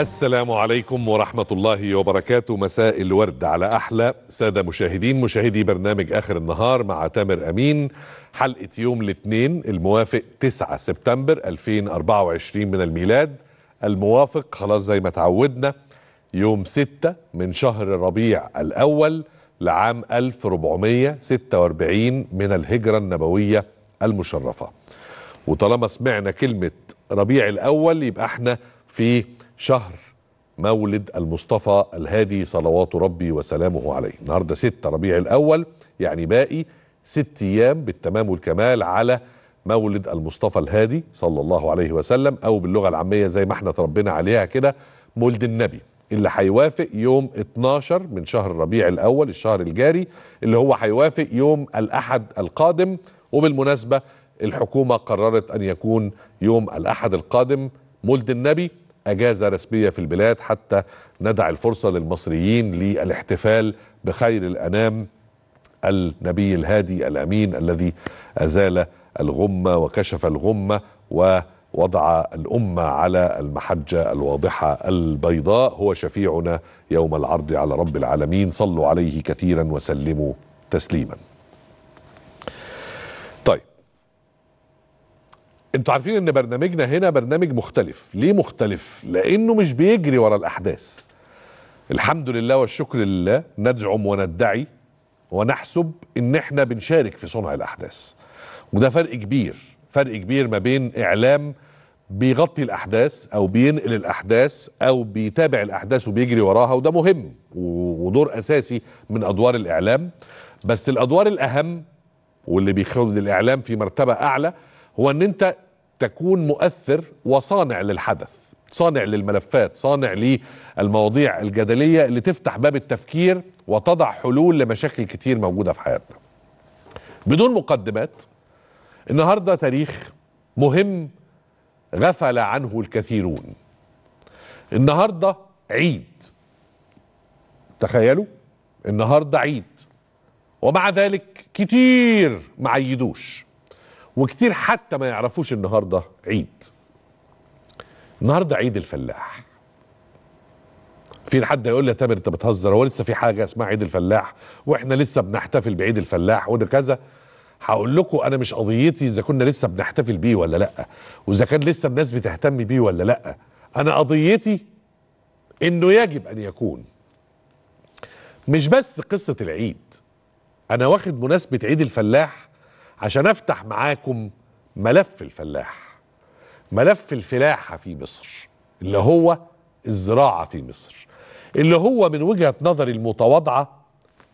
السلام عليكم ورحمة الله وبركاته مساء الورد على أحلى سادة مشاهدين مشاهدي برنامج آخر النهار مع تامر أمين حلقة يوم الاثنين الموافق 9 سبتمبر 2024 من الميلاد الموافق خلاص زي ما تعودنا يوم 6 من شهر ربيع الأول لعام 1446 من الهجرة النبوية المشرفة وطالما سمعنا كلمة ربيع الأول يبقى احنا في شهر مولد المصطفى الهادي صلوات ربي وسلامه عليه النهاردة 6 ربيع الأول يعني باقي ست أيام بالتمام والكمال على مولد المصطفى الهادي صلى الله عليه وسلم أو باللغة العامية زي ما احنا تربينا عليها كده مولد النبي اللي هيوافق يوم 12 من شهر ربيع الأول الشهر الجاري اللي هو هيوافق يوم الأحد القادم وبالمناسبة الحكومة قررت أن يكون يوم الأحد القادم مولد النبي أجازة رسمية في البلاد حتى ندع الفرصة للمصريين للاحتفال بخير الأنام النبي الهادي الأمين الذي أزال الغمة وكشف الغمة ووضع الأمة على المحجة الواضحة البيضاء هو شفيعنا يوم العرض على رب العالمين صلوا عليه كثيرا وسلموا تسليما انتوا عارفين ان برنامجنا هنا برنامج مختلف ليه مختلف لانه مش بيجري ورا الاحداث الحمد لله والشكر لله ندعم وندعي ونحسب ان احنا بنشارك في صنع الاحداث وده فرق كبير فرق كبير ما بين اعلام بيغطي الاحداث او بينقل الاحداث او بيتابع الاحداث وبيجري وراها وده مهم ودور اساسي من ادوار الاعلام بس الادوار الاهم واللي بيخلد الاعلام في مرتبه اعلى هو ان انت تكون مؤثر وصانع للحدث صانع للملفات صانع للمواضيع الجدلية اللي تفتح باب التفكير وتضع حلول لمشاكل كتير موجودة في حياتنا بدون مقدمات النهاردة تاريخ مهم غفل عنه الكثيرون النهاردة عيد تخيلوا النهاردة عيد ومع ذلك كتير ما عيدوش وكتير حتى ما يعرفوش النهارده عيد النهارده عيد الفلاح في حد يقول لي يا تامر انت بتهزر هو لسه في حاجه اسمها عيد الفلاح واحنا لسه بنحتفل بعيد الفلاح وده كذا هقول لكم انا مش قضيتي اذا كنا لسه بنحتفل بيه ولا لا واذا كان لسه الناس بتهتم بيه ولا لا انا قضيتي انه يجب ان يكون مش بس قصه العيد انا واخد مناسبه عيد الفلاح عشان افتح معاكم ملف الفلاح ملف الفلاحه في مصر اللي هو الزراعه في مصر اللي هو من وجهه نظري المتواضعه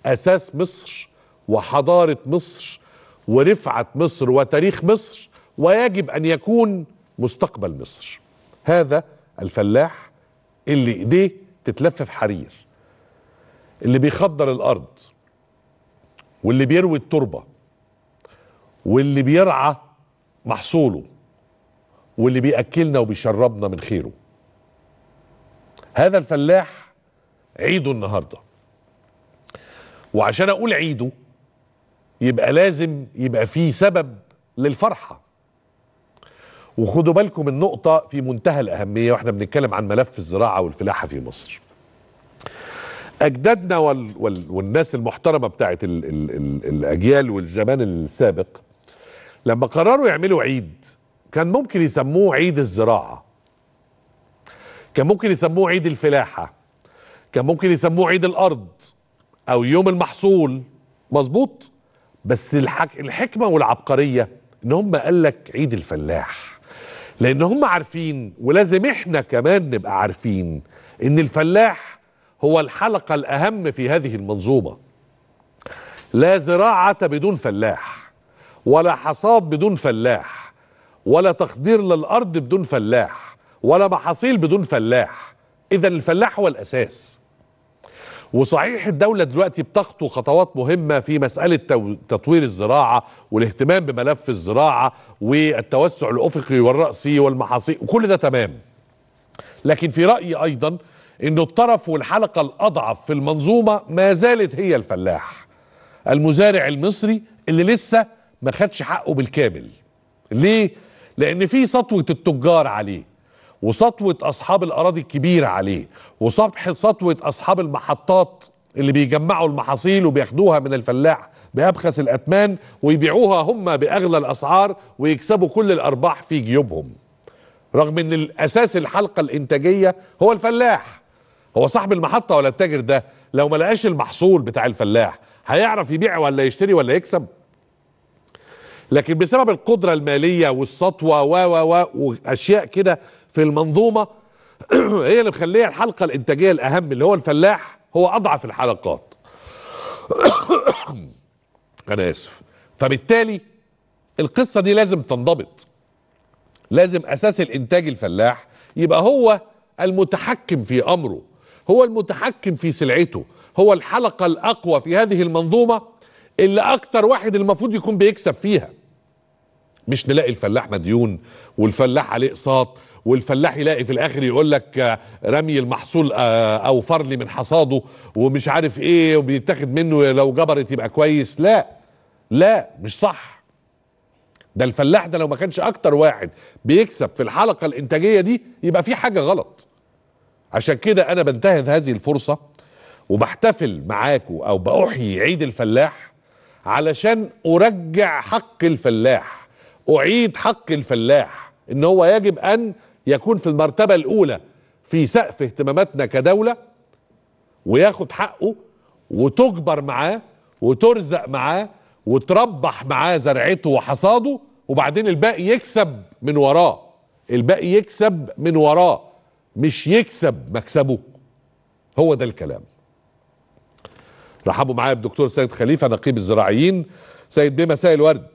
اساس مصر وحضاره مصر ورفعه مصر وتاريخ مصر ويجب ان يكون مستقبل مصر هذا الفلاح اللي ايديه تتلف في حرير اللي بيخضر الارض واللي بيروي التربه واللي بيرعى محصوله واللي بيأكلنا وبيشربنا من خيره هذا الفلاح عيده النهارده وعشان اقول عيده يبقى لازم يبقى فيه سبب للفرحه وخدوا بالكم من نقطه في منتهى الاهميه واحنا بنتكلم عن ملف الزراعه والفلاحه في مصر اجدادنا وال وال والناس المحترمه بتاعت ال ال ال الاجيال والزمان السابق لما قرروا يعملوا عيد كان ممكن يسموه عيد الزراعة كان ممكن يسموه عيد الفلاحة كان ممكن يسموه عيد الأرض أو يوم المحصول مظبوط بس الحك... الحكمة والعبقرية إن هم قال لك عيد الفلاح لأن هم عارفين ولازم إحنا كمان نبقى عارفين إن الفلاح هو الحلقة الأهم في هذه المنظومة لا زراعة بدون فلاح ولا حصاد بدون فلاح ولا تخدير للأرض بدون فلاح ولا محاصيل بدون فلاح إذا الفلاح هو الأساس وصحيح الدولة دلوقتي بتخطو خطوات مهمة في مسألة تطوير الزراعة والاهتمام بملف الزراعة والتوسع الأفقي والرأسي والمحاصيل وكل ده تمام لكن في رأيي أيضا أنه الطرف والحلقة الأضعف في المنظومة ما زالت هي الفلاح المزارع المصري اللي لسه ما خدش حقه بالكامل ليه؟ لأن في سطوة التجار عليه وسطوة أصحاب الأراضي الكبيرة عليه وسطوة أصحاب المحطات اللي بيجمعوا المحاصيل وبياخدوها من الفلاح بأبخس الأثمان ويبيعوها هم بأغلى الأسعار ويكسبوا كل الأرباح في جيوبهم رغم ان الاساس الحلقه الانتاجيه هو الفلاح هو صاحب المحطه ولا التاجر ده لو ما لقاش المحصول بتاع الفلاح هيعرف يبيع ولا يشتري ولا يكسب لكن بسبب القدرة المالية والسطوة و و و واشياء كده في المنظومة هي اللي مخليه الحلقة الانتاجية الاهم اللي هو الفلاح هو اضعف الحلقات انا اسف فبالتالي القصة دي لازم تنضبط لازم اساس الانتاج الفلاح يبقى هو المتحكم في امره هو المتحكم في سلعته هو الحلقة الاقوى في هذه المنظومة اللي اكتر واحد المفروض يكون بيكسب فيها مش نلاقي الفلاح مديون والفلاح عليه اقساط والفلاح يلاقي في الاخر يقول لك آه، رمي المحصول آه، او فرلي من حصاده ومش عارف ايه وبيتاخد منه لو جبرت يبقى كويس لا لا مش صح ده الفلاح ده لو ما كانش اكتر واحد بيكسب في الحلقه الانتاجيه دي يبقى في حاجه غلط عشان كده انا بنتهز هذه الفرصه وبحتفل معاكم او باحيي عيد الفلاح علشان ارجع حق الفلاح اعيد حق الفلاح ان هو يجب ان يكون في المرتبه الاولى في سقف اهتماماتنا كدوله وياخد حقه وتجبر معاه وترزق معاه وتربح معاه زرعته وحصاده وبعدين الباقي يكسب من وراه الباقي يكسب من وراه مش يكسب مكسبه هو ده الكلام رحبوا معايا بدكتور سيد خليفه نقيب الزراعيين سيد بيه مساء الورد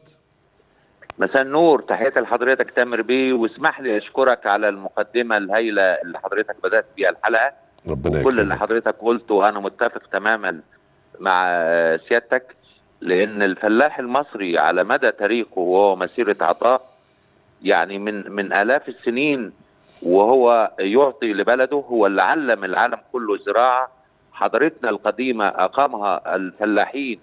مساء النور تحياتي لحضرتك تامر بيه واسمح لي اشكرك على المقدمه الهائله اللي حضرتك بدات بيها الحلقه ربنا كل اللي حضرتك قلته انا متفق تماما مع سيادتك لان الفلاح المصري على مدى تاريخه وهو مسيره عطاء يعني من من الاف السنين وهو يعطي لبلده هو اللي علم العالم كله زراعه حضرتنا القديمه اقامها الفلاحين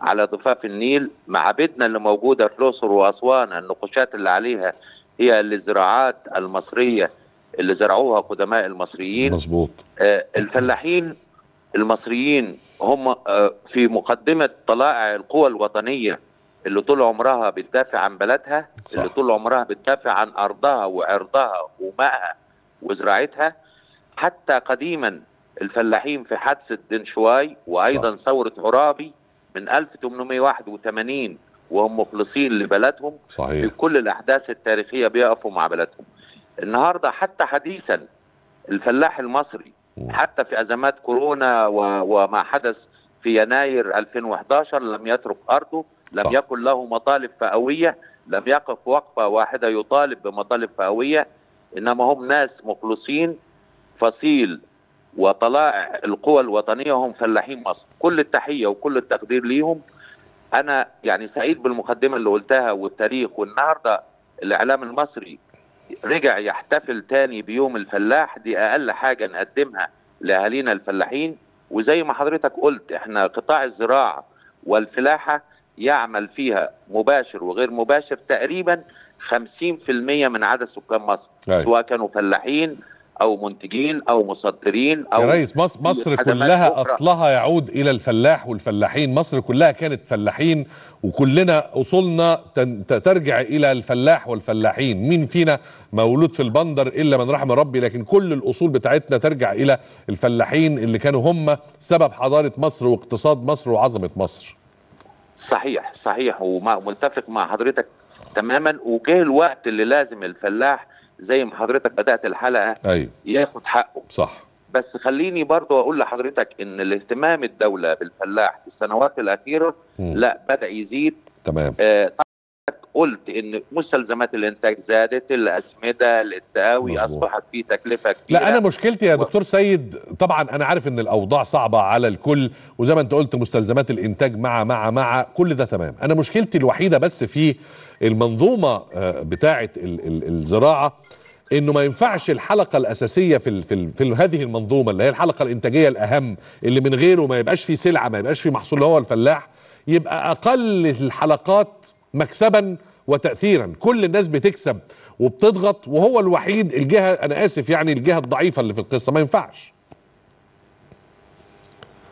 على ضفاف النيل معابدنا اللي موجوده في الاقصر واسوان النقوشات اللي عليها هي الزراعات المصريه اللي زرعوها قدماء المصريين مظبوط آه الفلاحين المصريين هم آه في مقدمه طلائع القوى الوطنيه اللي طول عمرها بتدافع عن بلدها صح. اللي طول عمرها بتدافع عن ارضها وعرضها ومائها وزراعتها حتى قديما الفلاحين في حادثه دنشواي وايضا صح. ثوره عرابي من 1881 وهم مخلصين لبلدهم صحيح. في كل الأحداث التاريخية بيقفوا مع بلدهم النهاردة حتى حديثا الفلاح المصري حتى في أزمات كورونا وما حدث في يناير 2011 لم يترك أرضه لم صح. يكن له مطالب فئوية لم يقف وقفة واحدة يطالب بمطالب فئوية إنما هم ناس مخلصين فصيل وطلائع القوى الوطنيه هم فلاحين مصر كل التحيه وكل التقدير ليهم انا يعني سعيد بالمقدمه اللي قلتها والتاريخ والنهارده الاعلام المصري رجع يحتفل تاني بيوم الفلاح دي اقل حاجه نقدمها لاهالينا الفلاحين وزي ما حضرتك قلت احنا قطاع الزراعه والفلاحه يعمل فيها مباشر وغير مباشر تقريبا 50% من عدد سكان مصر أي. سواء كانوا فلاحين او منتجين او مصدرين او يا ريس مصر, مصر كلها أخرى. اصلها يعود الى الفلاح والفلاحين مصر كلها كانت فلاحين وكلنا اصولنا ترجع الى الفلاح والفلاحين مين فينا مولود في البندر الا من رحم ربي لكن كل الاصول بتاعتنا ترجع الى الفلاحين اللي كانوا هم سبب حضاره مصر واقتصاد مصر وعظمه مصر صحيح صحيح ومتفق مع حضرتك تماما وجه الوقت اللي لازم الفلاح زي ما حضرتك بدات الحلقه أيوة. ياخد حقه صح بس خليني برضو اقول لحضرتك ان الاهتمام الدوله بالفلاح في السنوات الاخيره م. لا بدا يزيد تمام آه قلت ان مستلزمات الانتاج زادت الاسمده التقاوي اصبحت في تكلفه كبيره لا انا مشكلتي يا دكتور سيد طبعا انا عارف ان الاوضاع صعبه على الكل وزي ما انت قلت مستلزمات الانتاج مع مع مع كل ده تمام انا مشكلتي الوحيده بس في المنظومه آه، بتاعه الزراعه انه ما ينفعش الحلقه الاساسيه في في, في هذه المنظومه اللي هي الحلقه الانتاجيه الاهم اللي من غيره ما يبقاش في سلعه ما يبقاش في محصول هو الفلاح يبقى اقل الحلقات مكسبا وتاثيرا كل الناس بتكسب وبتضغط وهو الوحيد الجهه انا اسف يعني الجهه الضعيفه اللي في القصه ما ينفعش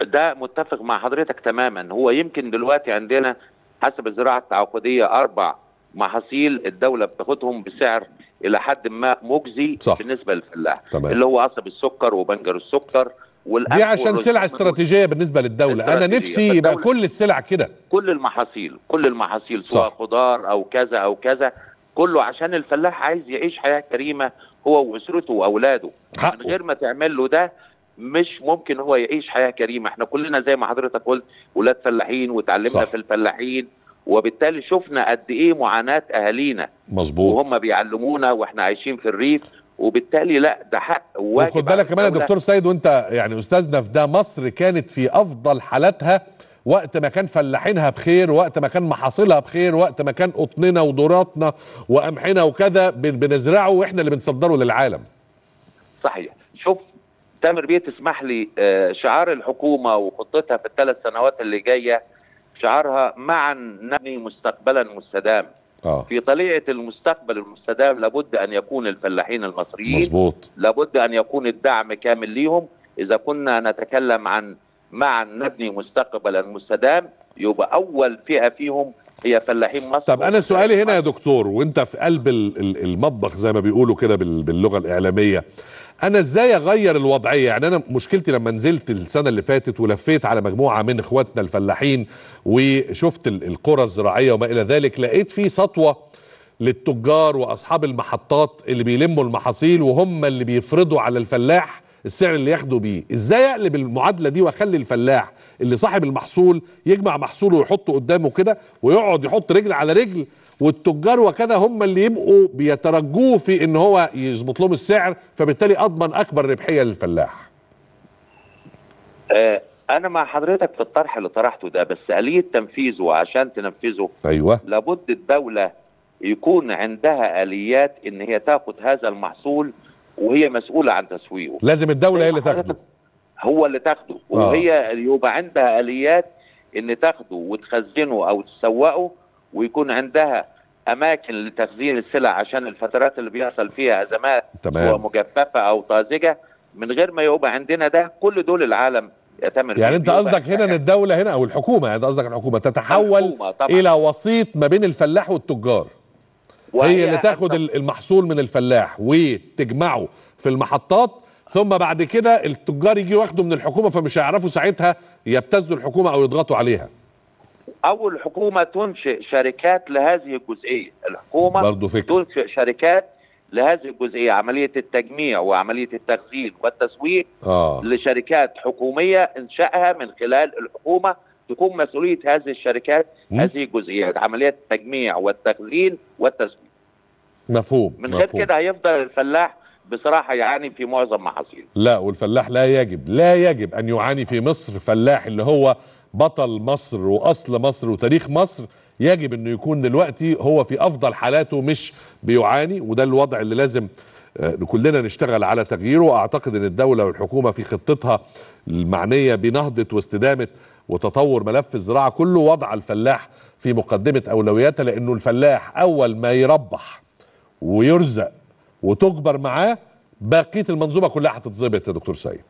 ده متفق مع حضرتك تماما هو يمكن دلوقتي عندنا حسب الزراعه التعاقديه اربع محاصيل الدوله بتاخدهم بسعر الى حد ما مجزي صح. بالنسبه للفلاح اللي هو عصب السكر وبنجر السكر دي عشان سلعة استراتيجية بالنسبة للدولة أنا نفسي يبقى كل السلع كده كل المحاصيل كل المحاصيل سواء خضار أو كذا أو كذا كله عشان الفلاح عايز يعيش حياة كريمة هو وأسرته وأولاده حقه. من غير ما تعمل له ده مش ممكن هو يعيش حياة كريمة احنا كلنا زي ما حضرتك قلت ولاد فلاحين وتعلمنا في الفلاحين وبالتالي شفنا قد ايه معاناه اهالينا مظبوط وهم بيعلمونا واحنا عايشين في الريف وبالتالي لا ده حق واجب وخد بالك كمان يا دكتور سيد وانت يعني استاذنا في ده مصر كانت في افضل حالاتها وقت ما كان فلاحينها بخير وقت ما كان محاصيلها بخير وقت ما كان قطننا ودوراتنا وقمحنا وكذا بنزرعه واحنا اللي بنصدره للعالم صحيح شوف تامر بيه تسمح لي آه، شعار الحكومه وخطتها في الثلاث سنوات اللي جايه شعارها معا نبني مستقبلا مستدام آه. في طليعة المستقبل المستدام لابد أن يكون الفلاحين المصريين مزبوط. لابد أن يكون الدعم كامل ليهم إذا كنا نتكلم عن معا نبني مستقبلا مستدام يبقى أول فئة فيهم هي فلاحين مصر طب انا سؤالي هنا يا دكتور وانت في قلب المطبخ زي ما بيقولوا كده باللغه الاعلاميه انا ازاي اغير الوضعيه يعني انا مشكلتي لما نزلت السنه اللي فاتت ولفيت على مجموعه من اخواتنا الفلاحين وشفت القرى الزراعيه وما الى ذلك لقيت في سطوه للتجار واصحاب المحطات اللي بيلموا المحاصيل وهم اللي بيفرضوا على الفلاح السعر اللي ياخده بيه ازاي اقلب المعادله دي واخلي الفلاح اللي صاحب المحصول يجمع محصوله ويحطه قدامه كده ويقعد يحط رجل على رجل والتجار وكذا هم اللي يبقوا بيترجوه في ان هو يظبط لهم السعر فبالتالي اضمن اكبر ربحيه للفلاح آه، انا مع حضرتك في الطرح اللي طرحته ده بس اليه تنفيذه عشان تنفذه ايوه لابد الدوله يكون عندها اليات ان هي تاخد هذا المحصول وهي مسؤوله عن تسويقه لازم الدوله هي اللي تاخده هو اللي تاخده آه. وهي يبقى عندها اليات ان تاخده وتخزنه او تسوقه ويكون عندها اماكن لتخزين السلع عشان الفترات اللي بيحصل فيها ازمات تمام. ومجففه او طازجه من غير ما يبقى عندنا ده كل دول العالم يتمر يعني انت قصدك هنا ان الدوله هنا او الحكومه يعني قصدك الحكومه تتحول الحكومة طبعًا. الى وسيط ما بين الفلاح والتجار هي اللي تاخد المحصول من الفلاح وتجمعه في المحطات ثم بعد كده التجار يجي واخده من الحكومه فمش هيعرفوا ساعتها يبتزوا الحكومه او يضغطوا عليها او الحكومه تنشئ شركات لهذه الجزئيه الحكومه برضو فكرة. تنشئ شركات لهذه الجزئيه عمليه التجميع وعمليه التخزين والتسويق آه. لشركات حكوميه انشائها من خلال الحكومه تكون مسؤوليه هذه الشركات هذه الجزئيات عمليه التجميع والتخزين والتسويق مفهوم من غير كده هيفضل الفلاح بصراحه يعاني في معظم محاصيله لا والفلاح لا يجب لا يجب ان يعاني في مصر فلاح اللي هو بطل مصر واصل مصر وتاريخ مصر يجب انه يكون دلوقتي هو في افضل حالاته مش بيعاني وده الوضع اللي لازم آه، كلنا نشتغل على تغييره واعتقد ان الدوله والحكومه في خطتها المعنيه بنهضه واستدامه وتطور ملف الزراعه كله وضع الفلاح في مقدمه اولوياته لانه الفلاح اول ما يربح ويرزق وتكبر معاه بقيه المنظومه كلها هتتظبط يا دكتور سيد.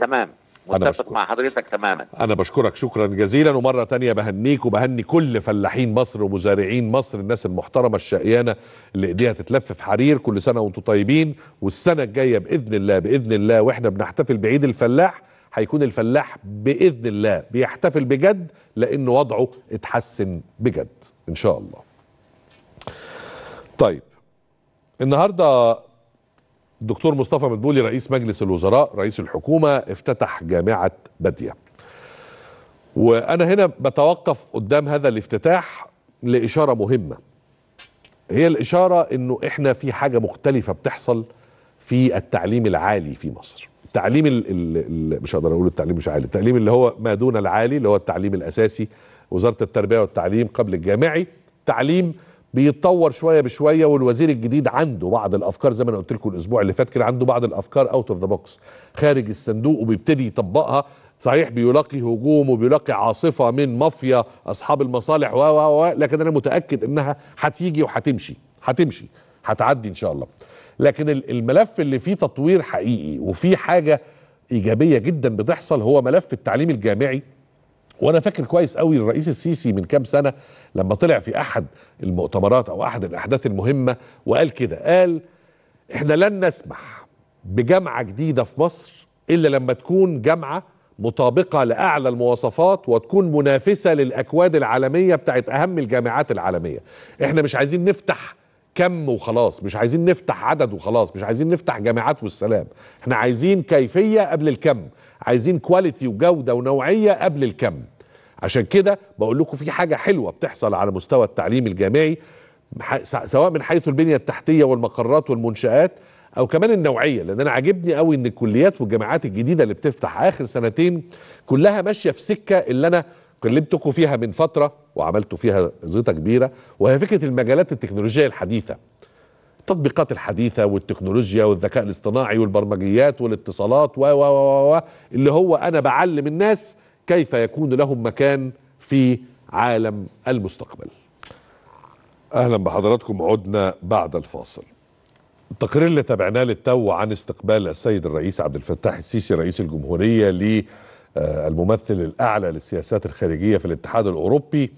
تمام أنا بشكر. مع حضرتك تماما. انا بشكرك شكرا جزيلا ومره تانية بهنيك وبهني كل فلاحين مصر ومزارعين مصر الناس المحترمه الشقيانه اللي ايديها تتلف في حرير كل سنه وانتم طيبين والسنه الجايه باذن الله باذن الله واحنا بنحتفل بعيد الفلاح هيكون الفلاح باذن الله بيحتفل بجد لان وضعه اتحسن بجد ان شاء الله. طيب النهارده الدكتور مصطفى مدبولي رئيس مجلس الوزراء رئيس الحكومه افتتح جامعه باديه. وانا هنا بتوقف قدام هذا الافتتاح لاشاره مهمه. هي الاشاره انه احنا في حاجه مختلفه بتحصل في التعليم العالي في مصر. التعليم ال مش هقدر اقول التعليم مش عالي التعليم اللي هو ما دون العالي اللي هو التعليم الاساسي وزاره التربيه والتعليم قبل الجامعي تعليم بيتطور شويه بشويه والوزير الجديد عنده بعض الافكار زي ما انا قلت لكم الاسبوع اللي فات كده عنده بعض الافكار اوت اوف ذا بوكس خارج الصندوق وبيبتدي يطبقها صحيح بيلاقي هجوم وبيلاقي عاصفه من مافيا اصحاب المصالح و و لكن انا متاكد انها هتيجي وهتمشي هتمشي هتعدي ان شاء الله لكن الملف اللي فيه تطوير حقيقي وفيه حاجه ايجابيه جدا بتحصل هو ملف التعليم الجامعي وانا فاكر كويس قوي الرئيس السيسي من كام سنه لما طلع في احد المؤتمرات او احد الاحداث المهمه وقال كده قال احنا لن نسمح بجامعه جديده في مصر الا لما تكون جامعه مطابقه لاعلى المواصفات وتكون منافسه للاكواد العالميه بتاعت اهم الجامعات العالميه احنا مش عايزين نفتح كم وخلاص مش عايزين نفتح عدد وخلاص مش عايزين نفتح جامعات والسلام احنا عايزين كيفية قبل الكم عايزين كواليتي وجودة ونوعية قبل الكم عشان كده بقول لكم في حاجة حلوة بتحصل على مستوى التعليم الجامعي سواء من حيث البنية التحتية والمقرات والمنشآت او كمان النوعيه لان انا عاجبني قوي ان الكليات والجامعات الجديده اللي بتفتح اخر سنتين كلها ماشيه في سكه اللي انا قلبتكم فيها من فتره وعملتوا فيها زيطه كبيره وهي فكره المجالات التكنولوجيه الحديثه التطبيقات الحديثه والتكنولوجيا والذكاء الاصطناعي والبرمجيات والاتصالات و و و و اللي هو انا بعلم الناس كيف يكون لهم مكان في عالم المستقبل. اهلا بحضراتكم عدنا بعد الفاصل. التقرير اللي تابعناه للتو عن استقبال السيد الرئيس عبد الفتاح السيسي رئيس الجمهوريه آه، الممثل الأعلى للسياسات الخارجية في الاتحاد الأوروبي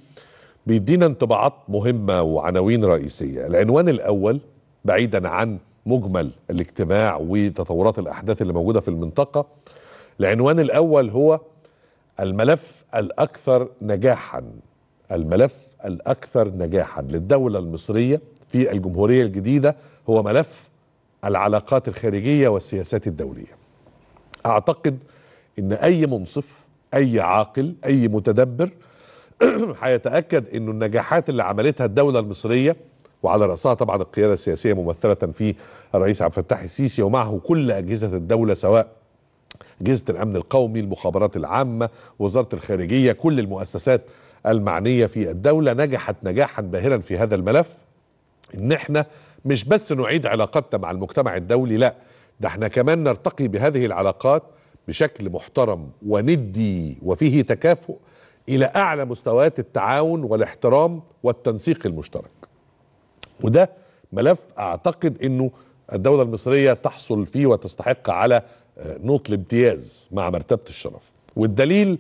بيدينا انطباعات مهمة وعناوين رئيسية العنوان الأول بعيدا عن مجمل الاجتماع وتطورات الأحداث اللي موجودة في المنطقة العنوان الأول هو الملف الأكثر نجاحا الملف الأكثر نجاحا للدولة المصرية في الجمهورية الجديدة هو ملف العلاقات الخارجية والسياسات الدولية أعتقد ان اي منصف اي عاقل اي متدبر هيتاكد انه النجاحات اللي عملتها الدوله المصريه وعلى راسها طبعا القياده السياسيه ممثله في الرئيس عبد الفتاح السيسي ومعه كل اجهزه الدوله سواء اجهزه الامن القومي المخابرات العامه وزاره الخارجيه كل المؤسسات المعنيه في الدوله نجحت نجاحا باهرا في هذا الملف ان احنا مش بس نعيد علاقاتنا مع المجتمع الدولي لا ده احنا كمان نرتقي بهذه العلاقات بشكل محترم وندي وفيه تكافؤ الى اعلى مستويات التعاون والاحترام والتنسيق المشترك وده ملف اعتقد انه الدوله المصريه تحصل فيه وتستحق على آه، نوط الامتياز مع مرتبه الشرف والدليل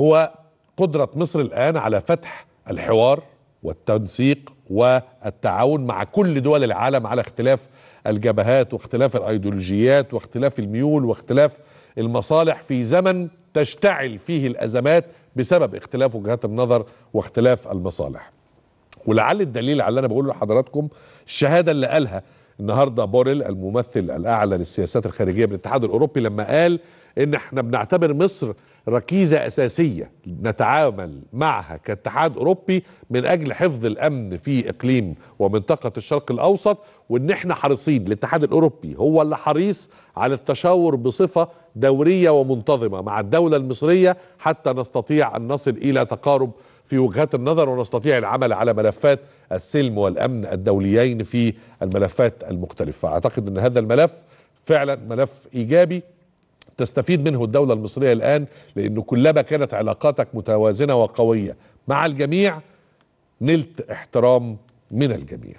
هو قدره مصر الان على فتح الحوار والتنسيق والتعاون مع كل دول العالم على اختلاف الجبهات واختلاف الايديولوجيات واختلاف الميول واختلاف المصالح في زمن تشتعل فيه الازمات بسبب اختلاف وجهات النظر واختلاف المصالح ولعل الدليل على اللي انا بقوله لحضراتكم الشهاده اللي قالها النهارده بوريل الممثل الاعلى للسياسات الخارجيه بالاتحاد الاوروبي لما قال ان احنا بنعتبر مصر ركيزة أساسية نتعامل معها كاتحاد أوروبي من أجل حفظ الأمن في إقليم ومنطقة الشرق الأوسط وإن إحنا حريصين الاتحاد الأوروبي هو اللي حريص على التشاور بصفة دورية ومنتظمة مع الدولة المصرية حتى نستطيع أن نصل إلى تقارب في وجهات النظر ونستطيع العمل على ملفات السلم والأمن الدوليين في الملفات المختلفة أعتقد أن هذا الملف فعلا ملف إيجابي تستفيد منه الدولة المصرية الآن لأن كلما كانت علاقاتك متوازنة وقوية مع الجميع نلت احترام من الجميع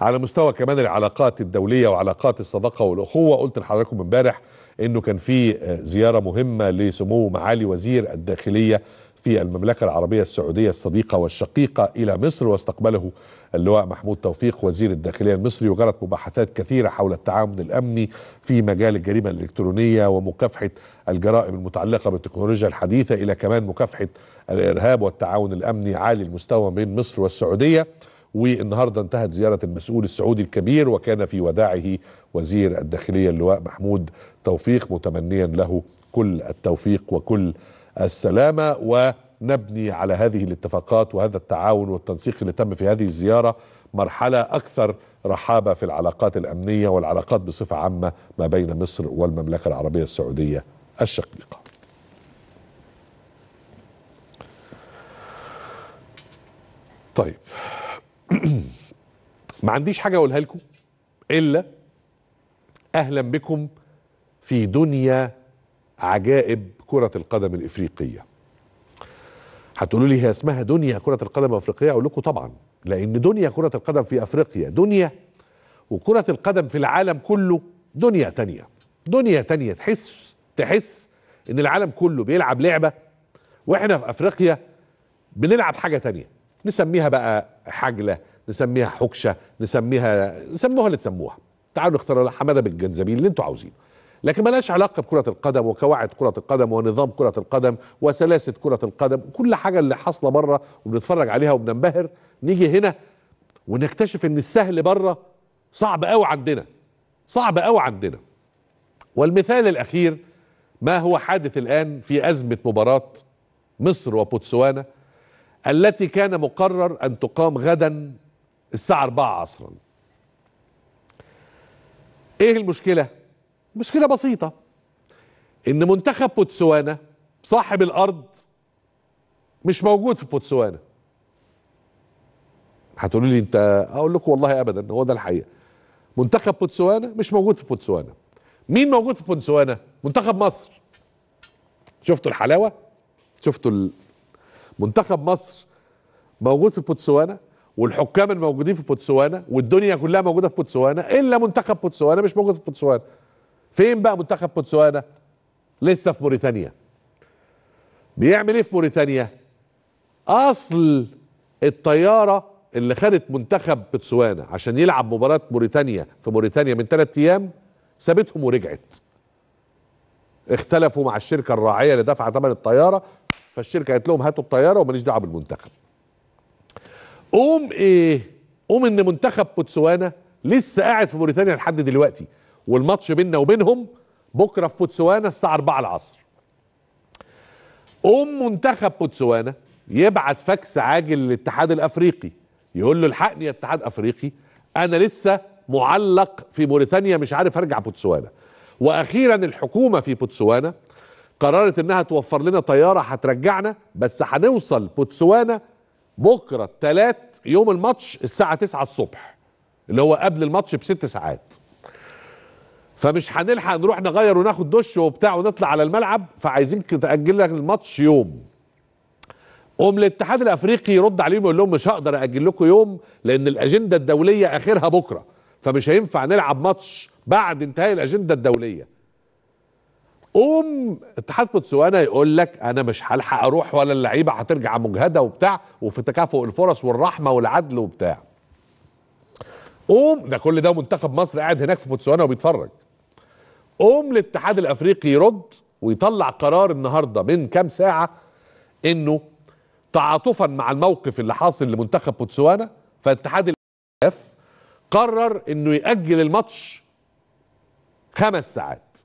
على مستوى كمان العلاقات الدولية وعلاقات الصداقة والأخوة قلت لحضراتكم امبارح انه كان في آه، زيارة مهمة لسمو معالي وزير الداخلية في المملكة العربية السعودية الصديقة والشقيقة إلى مصر واستقبله اللواء محمود توفيق وزير الداخلية المصري وجرت مباحثات كثيرة حول التعاون الأمني في مجال الجريمة الإلكترونية ومكافحة الجرائم المتعلقة بالتكنولوجيا الحديثة إلى كمان مكافحة الإرهاب والتعاون الأمني عالي المستوى بين مصر والسعودية والنهارده انتهت زياره المسؤول السعودي الكبير وكان في وداعه وزير الداخليه اللواء محمود توفيق متمنيا له كل التوفيق وكل السلامه و نبني على هذه الاتفاقات وهذا التعاون والتنسيق اللي تم في هذه الزياره مرحله اكثر رحابه في العلاقات الامنيه والعلاقات بصفه عامه ما بين مصر والمملكه العربيه السعوديه الشقيقه. طيب ما عنديش حاجه اقولها لكم الا اهلا بكم في دنيا عجائب كره القدم الافريقيه. هتقولوا لي هي اسمها دنيا كرة القدم الأفريقية أقول لكم طبعا لأن دنيا كرة القدم في أفريقيا دنيا وكرة القدم في العالم كله دنيا تانية دنيا تانية تحس تحس إن العالم كله بيلعب لعبة وإحنا في أفريقيا بنلعب حاجة تانية نسميها بقى حجلة نسميها حكشة نسميها سموها اللي تسموها تعالوا نختار حمادة بالجنزبيل اللي انتوا عاوزينه لكن لهاش علاقه بكره القدم وقواعد كره القدم ونظام كره القدم وسلاسه كره القدم كل حاجه اللي حاصله بره وبنتفرج عليها وبننبهر نيجي هنا ونكتشف ان السهل بره صعب قوي عندنا صعب قوي عندنا والمثال الاخير ما هو حادث الان في ازمه مباراه مصر وبوتسوانا التي كان مقرر ان تقام غدا الساعه 4 عصرا ايه المشكله مشكله بسيطه ان منتخب بوتسوانا صاحب الارض مش موجود في بوتسوانا هتقولوا لي انت اقول لكم والله ابدا هو ده الحقيقه منتخب بوتسوانا مش موجود في بوتسوانا مين موجود في بوتسوانا منتخب مصر شفتوا الحلاوه شفتوا ال... منتخب مصر موجود في بوتسوانا والحكام الموجودين في بوتسوانا والدنيا كلها موجوده في بوتسوانا الا منتخب بوتسوانا مش موجود في بوتسوانا فين بقى منتخب بوتسوانا لسه في موريتانيا بيعمل ايه في موريتانيا اصل الطياره اللي خدت منتخب بوتسوانا عشان يلعب مباراه موريتانيا في موريتانيا من ثلاث ايام سابتهم ورجعت اختلفوا مع الشركه الراعيه اللي دفع ثمن الطياره فالشركه قالت لهم هاتوا الطياره وماليش دعوه بالمنتخب قوم ايه قوم ان منتخب بوتسوانا لسه قاعد في موريتانيا لحد دلوقتي والماتش بيننا وبينهم بكره في بوتسوانا الساعه 4 العصر قوم منتخب بوتسوانا يبعت فاكس عاجل للاتحاد الافريقي يقول له الحقني يا اتحاد افريقي انا لسه معلق في موريتانيا مش عارف ارجع بوتسوانا واخيرا الحكومه في بوتسوانا قررت انها توفر لنا طياره هترجعنا بس هنوصل بوتسوانا بكره الثلاث يوم الماتش الساعه 9 الصبح اللي هو قبل الماتش بست ساعات فمش هنلحق نروح نغير وناخد دش وبتاع ونطلع على الملعب فعايزين تاجل لك الماتش يوم قوم الاتحاد الافريقي يرد عليهم ويقول لهم مش هقدر اجل لكم يوم لان الاجنده الدوليه اخرها بكره فمش هينفع نلعب ماتش بعد انتهاء الاجنده الدوليه قوم اتحاد بوتسوانا يقول لك انا مش هلحق اروح ولا اللعيبه هترجع مجهده وبتاع وفي تكافؤ الفرص والرحمه والعدل وبتاع قوم ده كل ده منتخب مصر قاعد هناك في بوتسوانا وبيتفرج قوم الاتحاد الافريقي يرد ويطلع قرار النهارده من كام ساعه انه تعاطفا مع الموقف اللي حاصل لمنتخب بوتسوانا فاتحاد الاف قرر انه ياجل الماتش خمس ساعات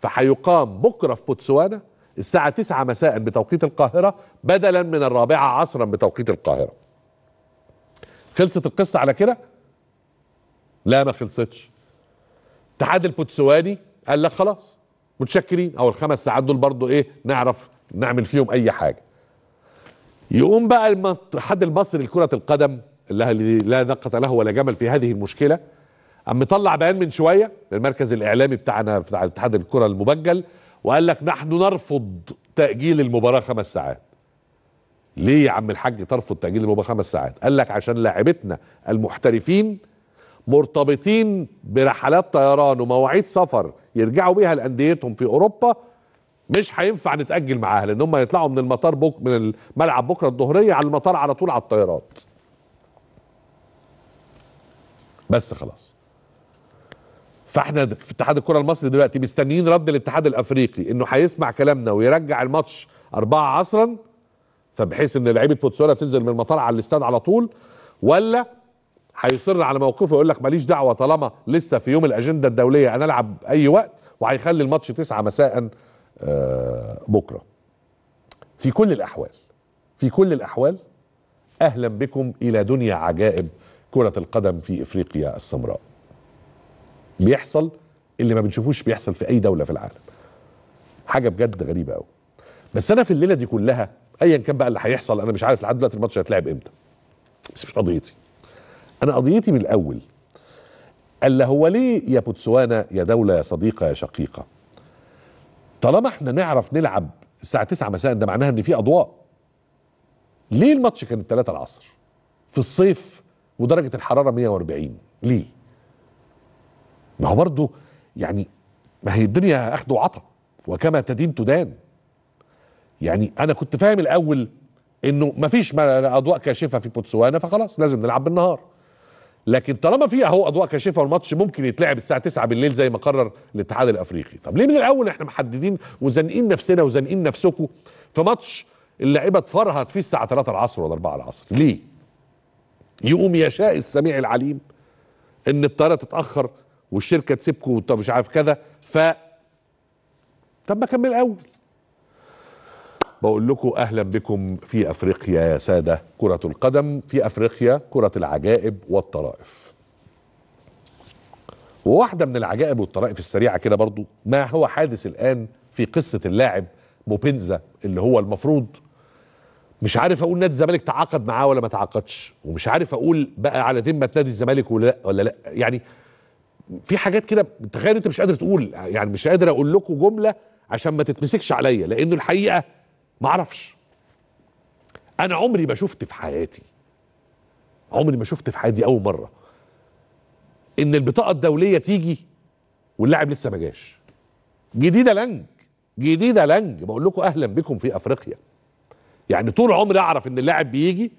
فهيقام بكره في بوتسوانا الساعه 9 مساء بتوقيت القاهره بدلا من الرابعه عصرا بتوقيت القاهره خلصت القصه على كده لا ما خلصتش اتحاد البوتسواني قال لك خلاص متشكرين او الخمس ساعات دول برضو ايه نعرف نعمل فيهم اي حاجه يقوم بقى الاتحاد المصري لكره القدم اللي لا دقة له ولا جمل في هذه المشكله قام مطلع بيان من شويه للمركز الاعلامي بتاعنا بتاع اتحاد الكره المبجل وقال لك نحن نرفض تاجيل المباراه خمس ساعات ليه يا عم الحاج ترفض تاجيل المباراه خمس ساعات قال لك عشان لاعبتنا المحترفين مرتبطين برحلات طيران ومواعيد سفر يرجعوا بيها لانديتهم في اوروبا مش هينفع نتاجل معاها لان هم هيطلعوا من المطار بك من الملعب بكره الظهريه على المطار على طول على الطيارات بس خلاص فاحنا في اتحاد الكره المصري دلوقتي مستنيين رد الاتحاد الافريقي انه هيسمع كلامنا ويرجع الماتش 4 عصرا فبحيث ان لعيبه بوتسولا تنزل من المطار على الاستاد على طول ولا هيصر على موقفه يقول لك ماليش دعوه طالما لسه في يوم الاجنده الدوليه انا العب اي وقت وهيخلي الماتش 9 مساء آه، بكره في كل الاحوال في كل الاحوال اهلا بكم الى دنيا عجائب كره القدم في افريقيا السمراء بيحصل اللي ما بنشوفوش بيحصل في اي دوله في العالم حاجه بجد غريبه قوي بس انا في الليله دي كلها ايا كان بقى اللي هيحصل انا مش عارف لحد دلوقتي الماتش هيتلعب امتى بس مش قضيتي انا قضيتي من الاول قال هو ليه يا بوتسوانا يا دولة يا صديقة يا شقيقة طالما احنا نعرف نلعب الساعة 9 مساء ده معناها ان في اضواء ليه الماتش كان الثلاثة العصر في الصيف ودرجة الحرارة 140 ليه ما هو برضه يعني ما هي الدنيا اخد وعطا وكما تدين تدان يعني انا كنت فاهم الاول انه ما فيش اضواء كاشفه في بوتسوانا فخلاص لازم نلعب بالنهار لكن طالما في اهو اضواء كاشفه والماتش ممكن يتلعب الساعه 9 بالليل زي ما قرر الاتحاد الافريقي طب ليه من الاول احنا محددين وزنقين نفسنا وزنقين نفسكم في ماتش اللعيبه اتفرهد فيه الساعه 3 العصر ولا 4 العصر ليه يقوم يشاء السميع العليم ان الطياره تتاخر والشركه تسيبكم وانت مش عارف كذا ف طب ما كمل اول بقول لكم اهلا بكم في افريقيا يا ساده كره القدم في افريقيا كره العجائب والطرائف وواحده من العجائب والطرائف السريعه كده برضو ما هو حادث الان في قصه اللاعب موبينزا اللي هو المفروض مش عارف اقول نادي الزمالك تعاقد معاه ولا ما تعاقدش ومش عارف اقول بقى على ذمه نادي الزمالك ولا لا ولا لا يعني في حاجات كده تخيل انت مش قادر تقول يعني مش قادر اقول لكم جمله عشان ما تتمسكش عليا لانه الحقيقه معرفش انا عمري ما شفت في حياتي عمري ما شفت في حياتي اول مره ان البطاقه الدوليه تيجي واللاعب لسه ما جاش جديده لنج جديده لنج بقول لكم اهلا بكم في افريقيا يعني طول عمري اعرف ان اللاعب بيجي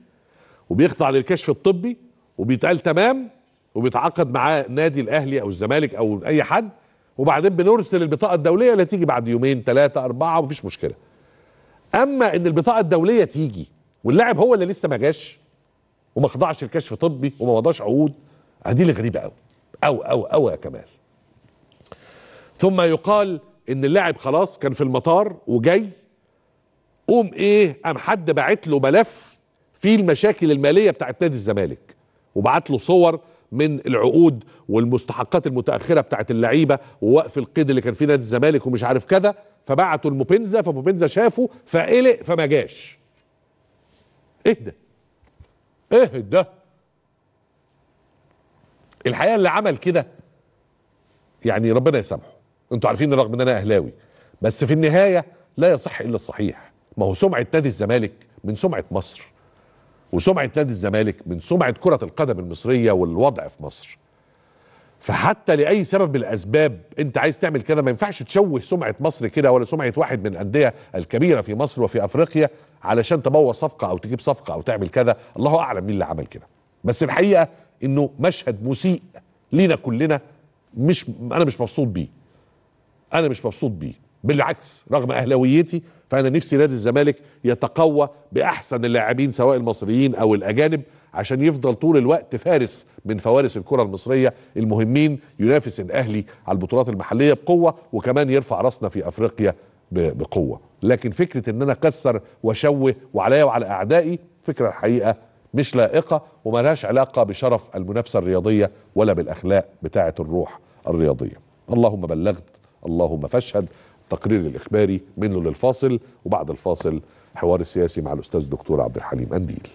وبيخضع للكشف الطبي وبيتقال تمام وبيتعاقد معاه نادي الاهلي او الزمالك او اي حد وبعدين بنرسل البطاقه الدوليه اللي تيجي بعد يومين ثلاثه اربعه ومفيش مشكله اما ان البطاقه الدوليه تيجي واللاعب هو اللي لسه ما جاش وما خضعش لكشف طبي وما وضعش عقود دي اللي غريبه قوي او او او يا كمال ثم يقال ان اللاعب خلاص كان في المطار وجاي قوم ايه قام حد باعت له ملف فيه المشاكل الماليه بتاعت نادي الزمالك وبعت له صور من العقود والمستحقات المتاخره بتاعت اللعيبه ووقف القيد اللي كان فيه نادي الزمالك ومش عارف كذا فبعتوا لموبينزا فموبينزا شافه فقلق فما جاش اهدى اهدى الحقيقه اللي عمل كده يعني ربنا يسامحه انتوا عارفين رغم ان انا اهلاوي بس في النهايه لا يصح الا الصحيح ما هو سمعه نادي الزمالك من سمعه مصر وسمعه نادي الزمالك من سمعه كره القدم المصريه والوضع في مصر فحتى لاي سبب من الاسباب انت عايز تعمل كده ما ينفعش تشوه سمعه مصر كده ولا سمعه واحد من الانديه الكبيره في مصر وفي افريقيا علشان تبوظ صفقه او تجيب صفقه او تعمل كذا الله اعلم مين اللي عمل كده بس الحقيقه انه مشهد مسيء لينا كلنا مش انا مش مبسوط بيه انا مش مبسوط بيه بالعكس رغم اهلاويتي فانا نفسي نادي الزمالك يتقوى باحسن اللاعبين سواء المصريين او الاجانب عشان يفضل طول الوقت فارس من فوارس الكرة المصرية المهمين ينافس الأهلي على البطولات المحلية بقوة وكمان يرفع راسنا في أفريقيا بقوة لكن فكرة أن أنا أكسر وأشوه وعليا وعلى أعدائي فكرة الحقيقة مش لائقة وملهاش علاقة بشرف المنافسة الرياضية ولا بالأخلاق بتاعة الروح الرياضية اللهم بلغت اللهم فاشهد التقرير الإخباري منه للفاصل وبعد الفاصل حوار السياسي مع الأستاذ دكتور عبد الحليم أنديل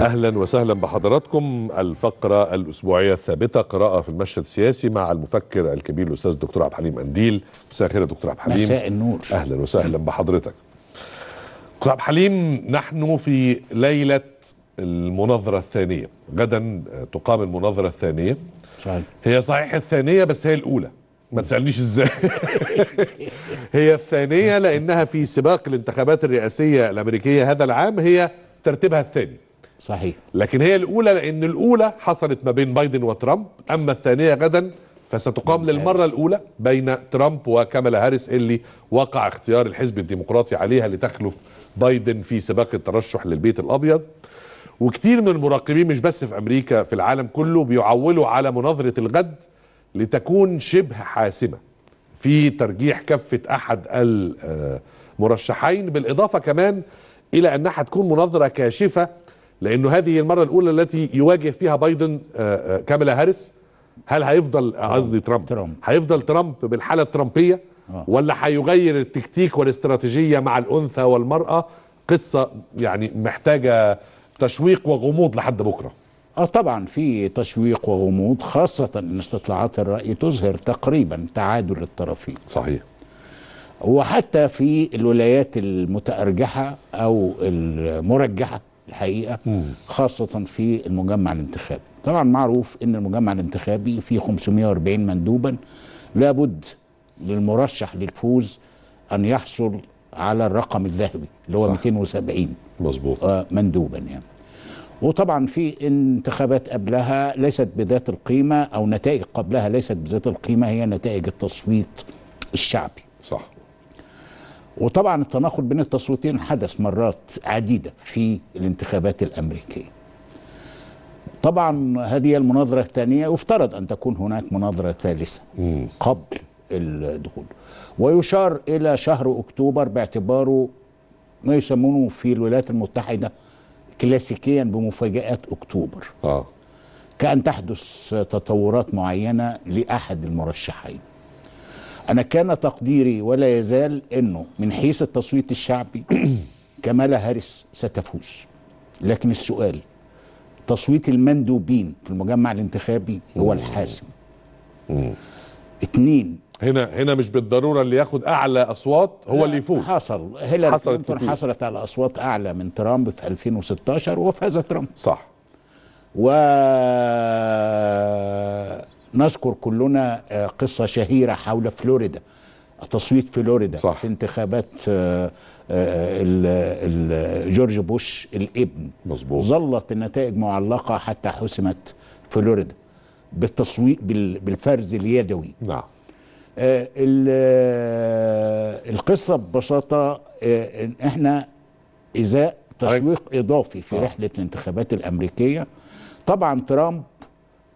اهلا وسهلا بحضراتكم الفقره الاسبوعيه الثابته قراءه في المشهد السياسي مع المفكر الكبير الاستاذ الدكتور عبد الحليم انديل مساء الخير يا دكتور عبد الحليم مساء النور اهلا وسهلا بحضرتك دكتور عبد الحليم نحن في ليله المناظره الثانيه غدا آه، تقام المناظره الثانيه هي صحيح الثانيه بس هي الاولى ما تسالنيش ازاي هي الثانيه لانها في سباق الانتخابات الرئاسيه الامريكيه هذا العام هي ترتيبها الثاني صحيح لكن هي الاولى لان الاولى حصلت ما بين بايدن وترامب اما الثانيه غدا فستقام للمره هارس. الاولى بين ترامب وكاميلا هاريس اللي وقع اختيار الحزب الديمقراطي عليها لتخلف بايدن في سباق الترشح للبيت الابيض وكتير من المراقبين مش بس في امريكا في العالم كله بيعولوا على مناظره الغد لتكون شبه حاسمه في ترجيح كفه احد المرشحين بالاضافه كمان الى انها هتكون مناظره كاشفه لانه هذه المره الاولى التي يواجه فيها بايدن آه، آه، كاميلا هاريس هل هيفضل آه، قصدي ترامب, ترامب هيفضل ترامب بالحاله الترامبيه أوه. ولا هيغير التكتيك والاستراتيجيه مع الانثى والمراه قصه يعني محتاجه تشويق وغموض لحد بكره اه طبعا في تشويق وغموض خاصه ان استطلاعات الراي تظهر تقريبا تعادل الطرفين صحيح وحتى في الولايات المتأرجحة أو المرجحة الحقيقه خاصه في المجمع الانتخابي طبعا معروف ان المجمع الانتخابي فيه 540 مندوبا لابد للمرشح للفوز ان يحصل على الرقم الذهبي اللي هو صح. 270 مظبوط آه مندوبا يعني وطبعا في انتخابات قبلها ليست بذات القيمه او نتائج قبلها ليست بذات القيمه هي نتائج التصويت الشعبي صح وطبعا التناقض بين التصويتين حدث مرات عديدة في الانتخابات الأمريكية طبعا هذه المناظرة الثانية يفترض أن تكون هناك مناظرة ثالثة قبل الدخول ويشار إلى شهر أكتوبر باعتباره ما يسمونه في الولايات المتحدة كلاسيكيا بمفاجآت أكتوبر آه. كأن تحدث تطورات معينة لأحد المرشحين أنا كان تقديري ولا يزال أنه من حيث التصويت الشعبي كمالا هاريس ستفوز لكن السؤال تصويت المندوبين في المجمع الانتخابي هو الحاسم اثنين هنا هنا مش بالضروره اللي ياخد اعلى اصوات هو اللي يفوز حصل هيلاري كلينتون حصلت على اصوات اعلى من ترامب في 2016 وفاز ترامب صح و نذكر كلنا آه، قصة شهيرة حول فلوريدا تصويت فلوريدا صح. في انتخابات آه، آه، جورج بوش الابن مظبوط ظلت النتائج معلقة حتى حسمت فلوريدا بالتصويت بالفرز اليدوي نعم القصة ببساطة احنا إزاء تشويق إضافي في رحلة الانتخابات الأمريكية طبعا ترامب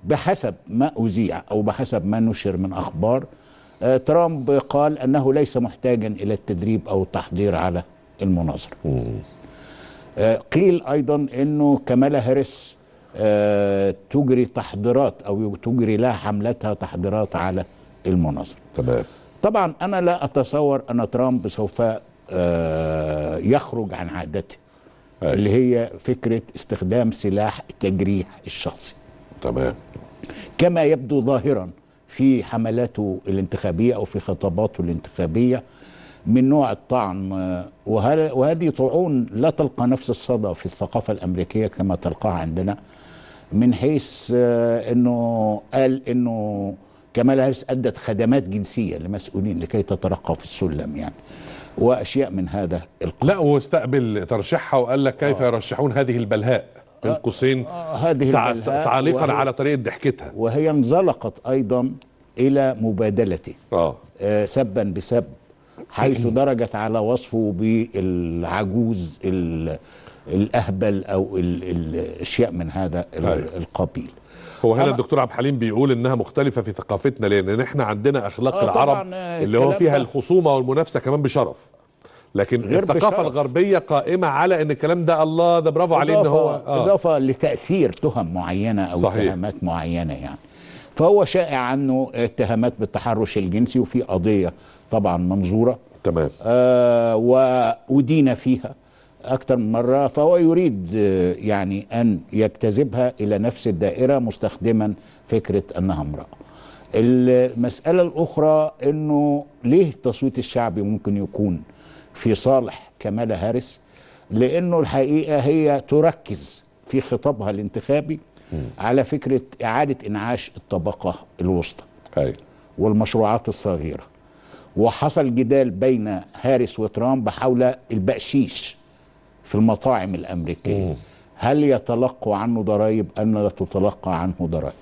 بحسب ما أذيع أو بحسب ما نشر من أخبار آه، ترامب قال أنه ليس محتاجا إلى التدريب أو التحضير على المناظرة آه، قيل أيضا أنه كمالا هاريس آه، تجري تحضيرات أو تجري لها حملتها تحضيرات على المناظرة تمام طبعا أنا لا أتصور أن ترامب سوف يخرج عن عادته أيوة. اللي هي فكرة استخدام سلاح التجريح الشخصي تمام كما يبدو ظاهرا في حملاته الانتخابية أو في خطاباته الانتخابية من نوع الطعن وهذه طعون لا تلقى نفس الصدى في الثقافة الأمريكية كما تلقاها عندنا من حيث آه، أنه قال أنه كمال هاريس أدت خدمات جنسية لمسؤولين لكي تترقى في السلم يعني وأشياء من هذا القبيل لا واستقبل ترشيحها وقال لك كيف آه. يرشحون هذه البلهاء بين آه، قوسين آه، هذه تعليقا وهي... على طريقه ضحكتها وهي انزلقت ايضا الى مبادلته آه. آه. سبا بسب حيث درجت على وصفه بالعجوز الاهبل او الاشياء من هذا أيوه. القبيل هو هنا الدكتور عبد الحليم بيقول انها مختلفه في ثقافتنا لان احنا عندنا اخلاق آه العرب اللي هو فيها الخصومه والمنافسه كمان بشرف لكن غير الثقافه بشرف. الغربيه قائمه على ان الكلام ده الله ده برافو عليه ان هو آه. اضافه لتاثير تهم معينه او اتهامات معينه يعني فهو شائع عنه اتهامات بالتحرش الجنسي وفي قضيه طبعا منظوره تمام آه وادين فيها اكثر من مره فهو يريد آه، يعني ان يجتذبها الى نفس الدائره مستخدما فكره انها امراه المساله الاخرى انه ليه التصويت الشعبي ممكن يكون في صالح كمال هارس لانه الحقيقه هي تركز في خطابها الانتخابي م. على فكره اعاده انعاش الطبقه الوسطى أي. والمشروعات الصغيره وحصل جدال بين هارس وترامب حول البقشيش في المطاعم الامريكيه م. هل يتلقوا عنه ضرائب ام لا تتلقى عنه ضرائب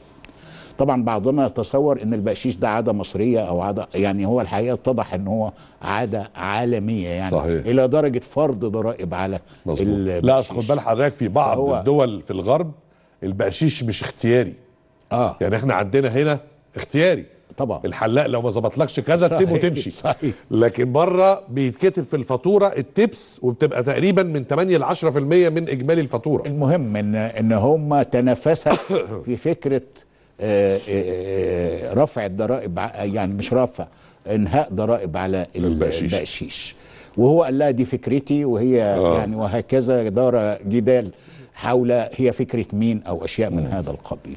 طبعا بعضنا يتصور ان البقشيش ده عاده مصريه او عاده يعني هو الحقيقه اتضح ان هو عاده عالميه يعني صحيح. الى درجه فرض ضرائب على البقشيش لا خد بال حضرتك في بعض الدول في الغرب البقشيش مش اختياري اه يعني احنا عندنا هنا اختياري طبعا الحلاق لو ما ظبطلكش كذا تسيبه وتمشي صحيح. لكن بره بيتكتب في الفاتوره التبس وبتبقى تقريبا من 8 ل 10% من اجمالي الفاتوره المهم ان ان هم تنافسوا في فكره آه، آه، آه، رفع الضرائب يعني مش رفع انهاء ضرائب على البقشيش, البقشيش. وهو قال لها دي فكرتي وهي آه. يعني وهكذا دار جدال حول هي فكرة مين أو أشياء من م. هذا القبيل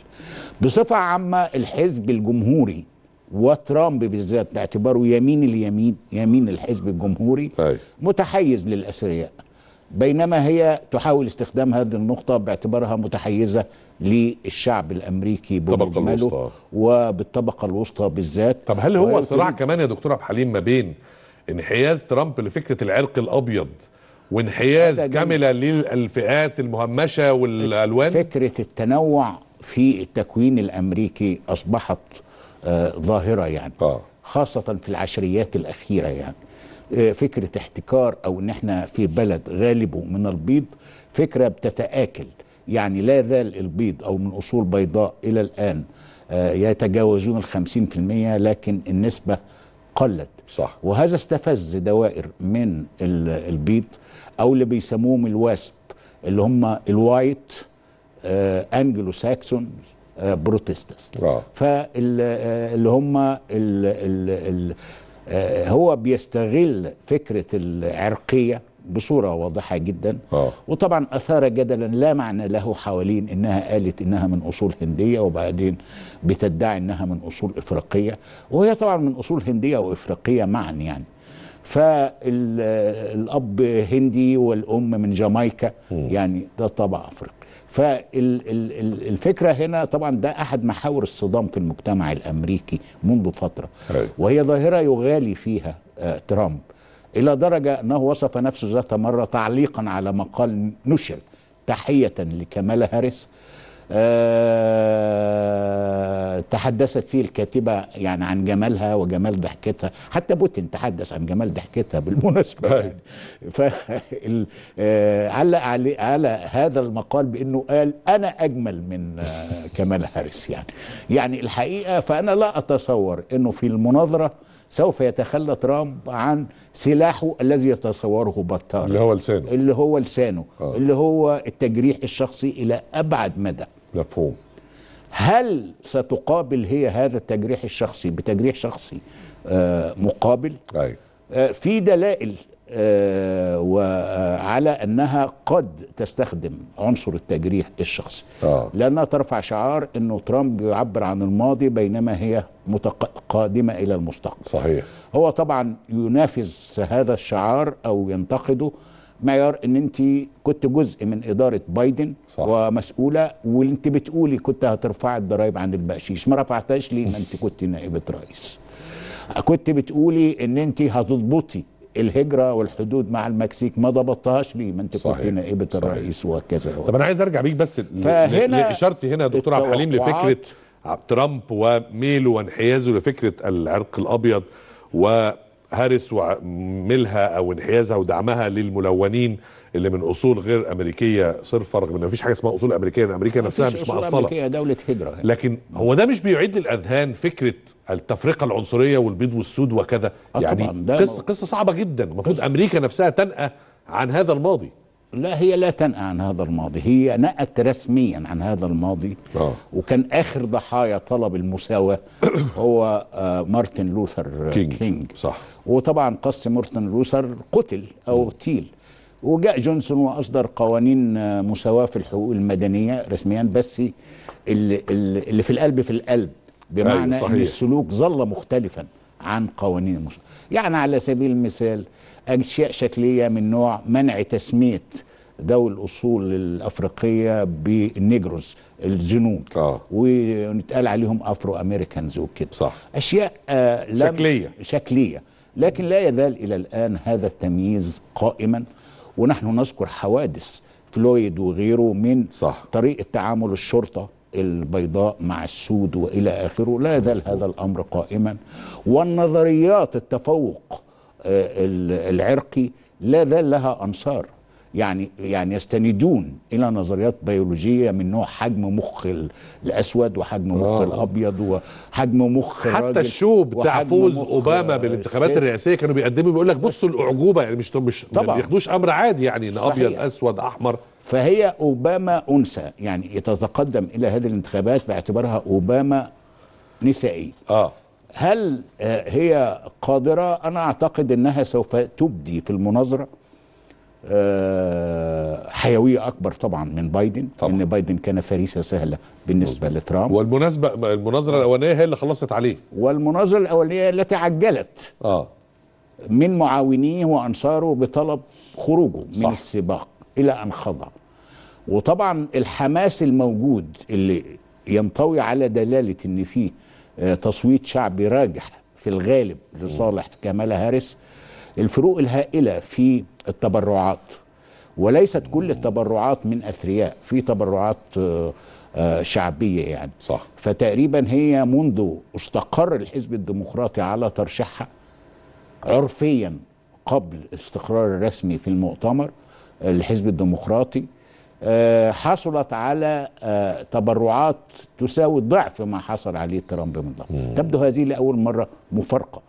بصفة عامة الحزب الجمهوري وترامب بالذات باعتباره يمين اليمين يمين الحزب الجمهوري متحيز للأثرياء بينما هي تحاول استخدام هذه النقطة باعتبارها متحيزة للشعب الامريكي بمجمله وبالطبقه الوسطى بالذات طب هل هو صراع كمان يا دكتور عبد الحليم ما بين انحياز ترامب لفكره العرق الابيض وانحياز كامله للفئات المهمشه والالوان فكره التنوع في التكوين الامريكي اصبحت آه، ظاهره يعني آه. خاصه في العشريات الاخيره يعني آه، فكره احتكار او ان احنا في بلد غالبه من البيض فكره بتتاكل يعني لا زال البيض أو من أصول بيضاء إلى الآن آه، يتجاوزون ال 50% لكن النسبة قلت صح وهذا استفز دوائر من البيض أو اللي بيسموهم الوست اللي هم الوايت أنجلو ساكسون بروتستس آه. آه، فاللي آه، هم ال ال ال هو بيستغل فكرة العرقية بصورة واضحة جدا آه. وطبعا أثار جدلا لا معنى له حوالين أنها قالت أنها من أصول هندية وبعدين بتدعي أنها من أصول إفريقية وهي طبعا من أصول هندية وإفريقية معا يعني فالأب هندي والأم من جامايكا م. يعني ده طبع أفريقي فالفكرة هنا طبعا ده أحد محاور الصدام في المجتمع الأمريكي منذ فترة وهي ظاهرة يغالي فيها آه، ترامب إلى درجة أنه وصف نفسه ذات مرة تعليقا على مقال نشر تحية لكمال هاريس أه تحدثت فيه الكاتبة يعني عن جمالها وجمال ضحكتها حتى بوتين تحدث عن جمال ضحكتها بالمناسبة يعني فعلق آه، على, على هذا المقال بأنه قال أنا أجمل من آه، كمال هاريس يعني يعني الحقيقة فأنا لا أتصور أنه في المناظرة سوف يتخلى ترامب عن سلاحه الذي يتصوره بطار اللي هو لسانه اللي هو لسانه آه. اللي هو التجريح الشخصي الى ابعد مدى مفهوم هل ستقابل هي هذا التجريح الشخصي بتجريح شخصي آه مقابل آه في دلائل آه، وعلى انها قد تستخدم عنصر التجريح الشخصي آه. لانها ترفع شعار انه ترامب يعبر عن الماضي بينما هي قادمه الى المستقبل صحيح هو طبعا ينافذ هذا الشعار او ينتقده معيار ان انت كنت جزء من اداره بايدن صح. ومسؤوله وانت بتقولي كنت هترفعي الضرايب عن البقشيش ما رفعتهاش ليه ما انت كنت نائبه رئيس كنت بتقولي ان انت هتضبطي الهجره والحدود مع المكسيك ما ضبطتهاش ليه ما انت كنت نائبه الرئيس وكذا طب انا عايز ارجع بيك بس فهنا هنا يا دكتور عبد الحليم لفكره ترامب وميله وانحيازه لفكره العرق الابيض وهارس وميلها او انحيازها ودعمها للملونين اللي من اصول غير امريكيه صرف فرق ما فيش حاجه اسمها اصول امريكيه امريكا نفسها مش مأصله امريكيه دوله هجره يعني. لكن هو ده مش بيعيد للاذهان فكره التفرقه العنصريه والبيض والسود وكذا آه يعني قصه قصه صعبه جدا المفروض امريكا نفسها تنأى عن هذا الماضي لا هي لا تنأى عن هذا الماضي هي نأت رسميا عن هذا الماضي آه. وكان آخر ضحايا طلب المساواة هو آه مارتن لوثر كينج. كينج صح وطبعا قص مارتن لوثر قتل أو تيل وجاء جونسون واصدر قوانين آه، مساواه في الحقوق المدنيه رسميا بس اللي, اللي في القلب في القلب بمعنى أيوة، ان السلوك ظل مختلفا عن قوانين المساواه يعني على سبيل المثال اشياء شكليه من نوع منع تسميه ذوي الاصول الافريقيه بالنيجروز الزنود آه. ونتقال عليهم افرو امريكانز وكده صح اشياء آه شكليه شكليه لكن لا يزال الى الان هذا التمييز قائما ونحن نذكر حوادث فلويد وغيره من صح. طريقه تعامل الشرطه البيضاء مع السود والى اخره لا يزال هذا الامر قائما والنظريات التفوق آه، العرقي لا زال لها انصار يعني يعني يستندون الى نظريات بيولوجيه من نوع حجم مخ الاسود وحجم مخ الابيض وحجم مخ حتى الشو بتاع فوز اوباما بالانتخابات آه، الرئاسيه كانوا بيقدموا بيقول لك بصوا الاعجوبه يعني مش مش طبعا. ما بياخدوش امر عادي يعني ان ابيض اسود احمر فهي اوباما انثى يعني تتقدم الى هذه الانتخابات باعتبارها اوباما نسائي اه هل آه، هي قادره انا اعتقد انها سوف تبدي في المناظره آه، حيويه اكبر طبعا من بايدن طبعا. ان بايدن كان فريسه سهله بالنسبه مزبط. لترامب والمناسبه المناظره الاولانيه هي اللي خلصت عليه والمناظره الاولانيه التي عجلت اه من معاونيه وانصاره بطلب خروجه صح. من السباق الى ان خضع وطبعا الحماس الموجود اللي ينطوي على دلاله ان في آه، تصويت شعبي راجح في الغالب لصالح كمالا هاريس الفروق الهائله في التبرعات وليست كل التبرعات من اثرياء في تبرعات آه، آه، شعبيه يعني صح فتقريبا هي منذ استقر الحزب الديمقراطي على ترشيحها عرفيا قبل استقرار الرسمي في المؤتمر الحزب الديمقراطي آه، حصلت على تبرعات تساوي ضعف ما حصل عليه ترامب من ضعف تبدو هذه لاول مره مفارقه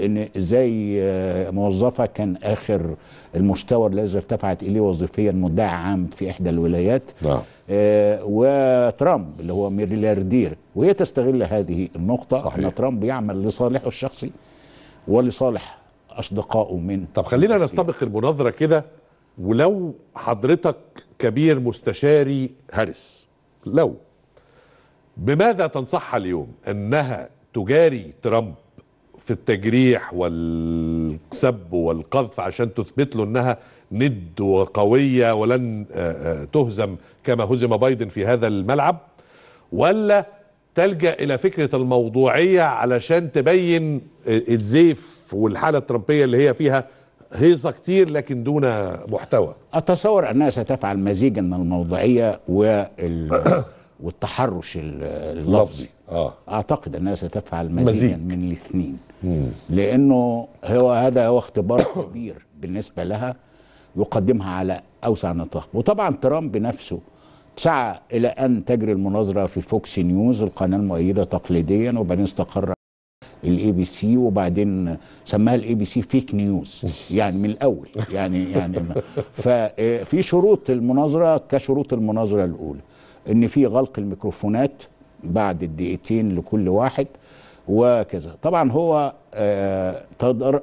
ان ازاي آه، موظفه كان اخر المستوى الذي ارتفعت اليه وظيفيا مدعي عام في احدى الولايات نعم. آه وترامب اللي هو ملياردير وهي تستغل هذه النقطه صحيح. ان ترامب يعمل لصالحه الشخصي ولصالح اصدقائه من طب خلينا نستبق المناظره كده ولو حضرتك كبير مستشاري هاريس لو بماذا تنصحها اليوم انها تجاري ترامب في التجريح والسب والقذف عشان تثبت له انها ند وقويه ولن آه، آه، تهزم كما هزم بايدن في هذا الملعب ولا تلجا الى فكره الموضوعيه علشان تبين آه، الزيف والحاله الترامبيه اللي هي فيها هيصه كتير لكن دون محتوى اتصور انها ستفعل مزيجا من الموضوعيه وال... والتحرش اللفظي آه. اعتقد انها ستفعل مزيد من الاثنين لانه هو هذا هو اختبار كبير بالنسبه لها يقدمها على اوسع نطاق وطبعا ترامب نفسه سعى الى ان تجري المناظره في فوكس نيوز القناه المؤيده تقليديا وبعدين استقر الاي بي سي وبعدين سماها الاي بي سي فيك نيوز يعني من الاول يعني يعني ففي آه، شروط المناظره كشروط المناظره الاولى ان في غلق الميكروفونات بعد الدقيقتين لكل واحد وكذا طبعا هو آه،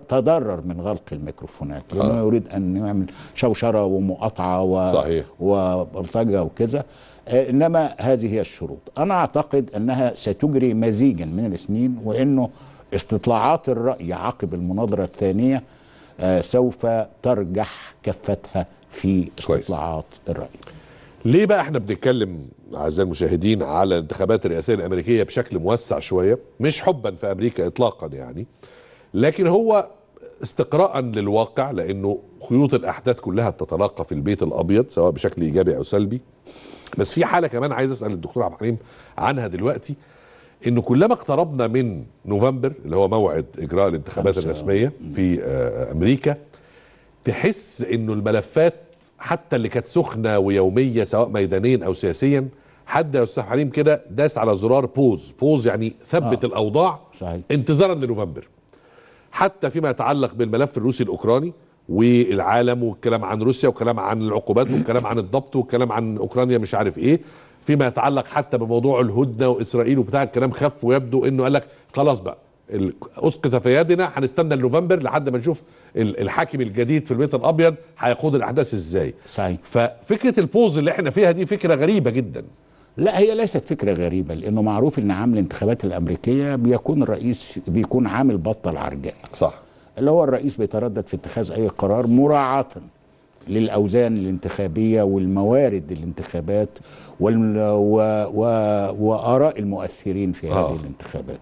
تضرر من غلق الميكروفونات آه. لانه آه. يريد ان يعمل شوشره ومقاطعه و... صحيح وبلطجه وكذا آه، انما هذه هي الشروط انا اعتقد انها ستجري مزيجا من الاثنين وانه استطلاعات الراي عقب المناظره الثانيه سوف ترجح كفتها في استطلاعات الراي ليه بقى احنا بنتكلم اعزائي المشاهدين على الانتخابات الرئاسيه الامريكيه بشكل موسع شويه مش حبا في امريكا اطلاقا يعني لكن هو استقراء للواقع لانه خيوط الاحداث كلها بتتلاقى في البيت الابيض سواء بشكل ايجابي او سلبي بس في حاله كمان عايز اسال الدكتور عبد الحليم عنها دلوقتي انه كلما اقتربنا من نوفمبر اللي هو موعد اجراء الانتخابات الرسميه في آه، آه، امريكا تحس انه الملفات حتى اللي كانت سخنه ويوميه سواء ميدانيا او سياسيا حد يا استاذ حليم كده داس على زرار بوز بوز يعني ثبت آه. الاوضاع صحيح. انتظارا لنوفمبر حتى فيما يتعلق بالملف الروسي الاوكراني والعالم والكلام عن روسيا والكلام عن العقوبات والكلام عن الضبط والكلام عن اوكرانيا مش عارف ايه فيما يتعلق حتى بموضوع الهدنه واسرائيل وبتاع الكلام خف ويبدو انه قال لك خلاص بقى اسقط في يدنا هنستنى النوفمبر لحد ما نشوف الحاكم الجديد في البيت الابيض هيقود الاحداث ازاي صحيح. ففكره البوز اللي احنا فيها دي فكره غريبه جدا لا هي ليست فكره غريبه لانه معروف ان عام الانتخابات الامريكيه بيكون الرئيس بيكون عامل بطه العرجاء صح اللي هو الرئيس بيتردد في اتخاذ اي قرار مراعاه للاوزان الانتخابيه والموارد الانتخابات وال... و... و... واراء المؤثرين في آه. هذه آه. الانتخابات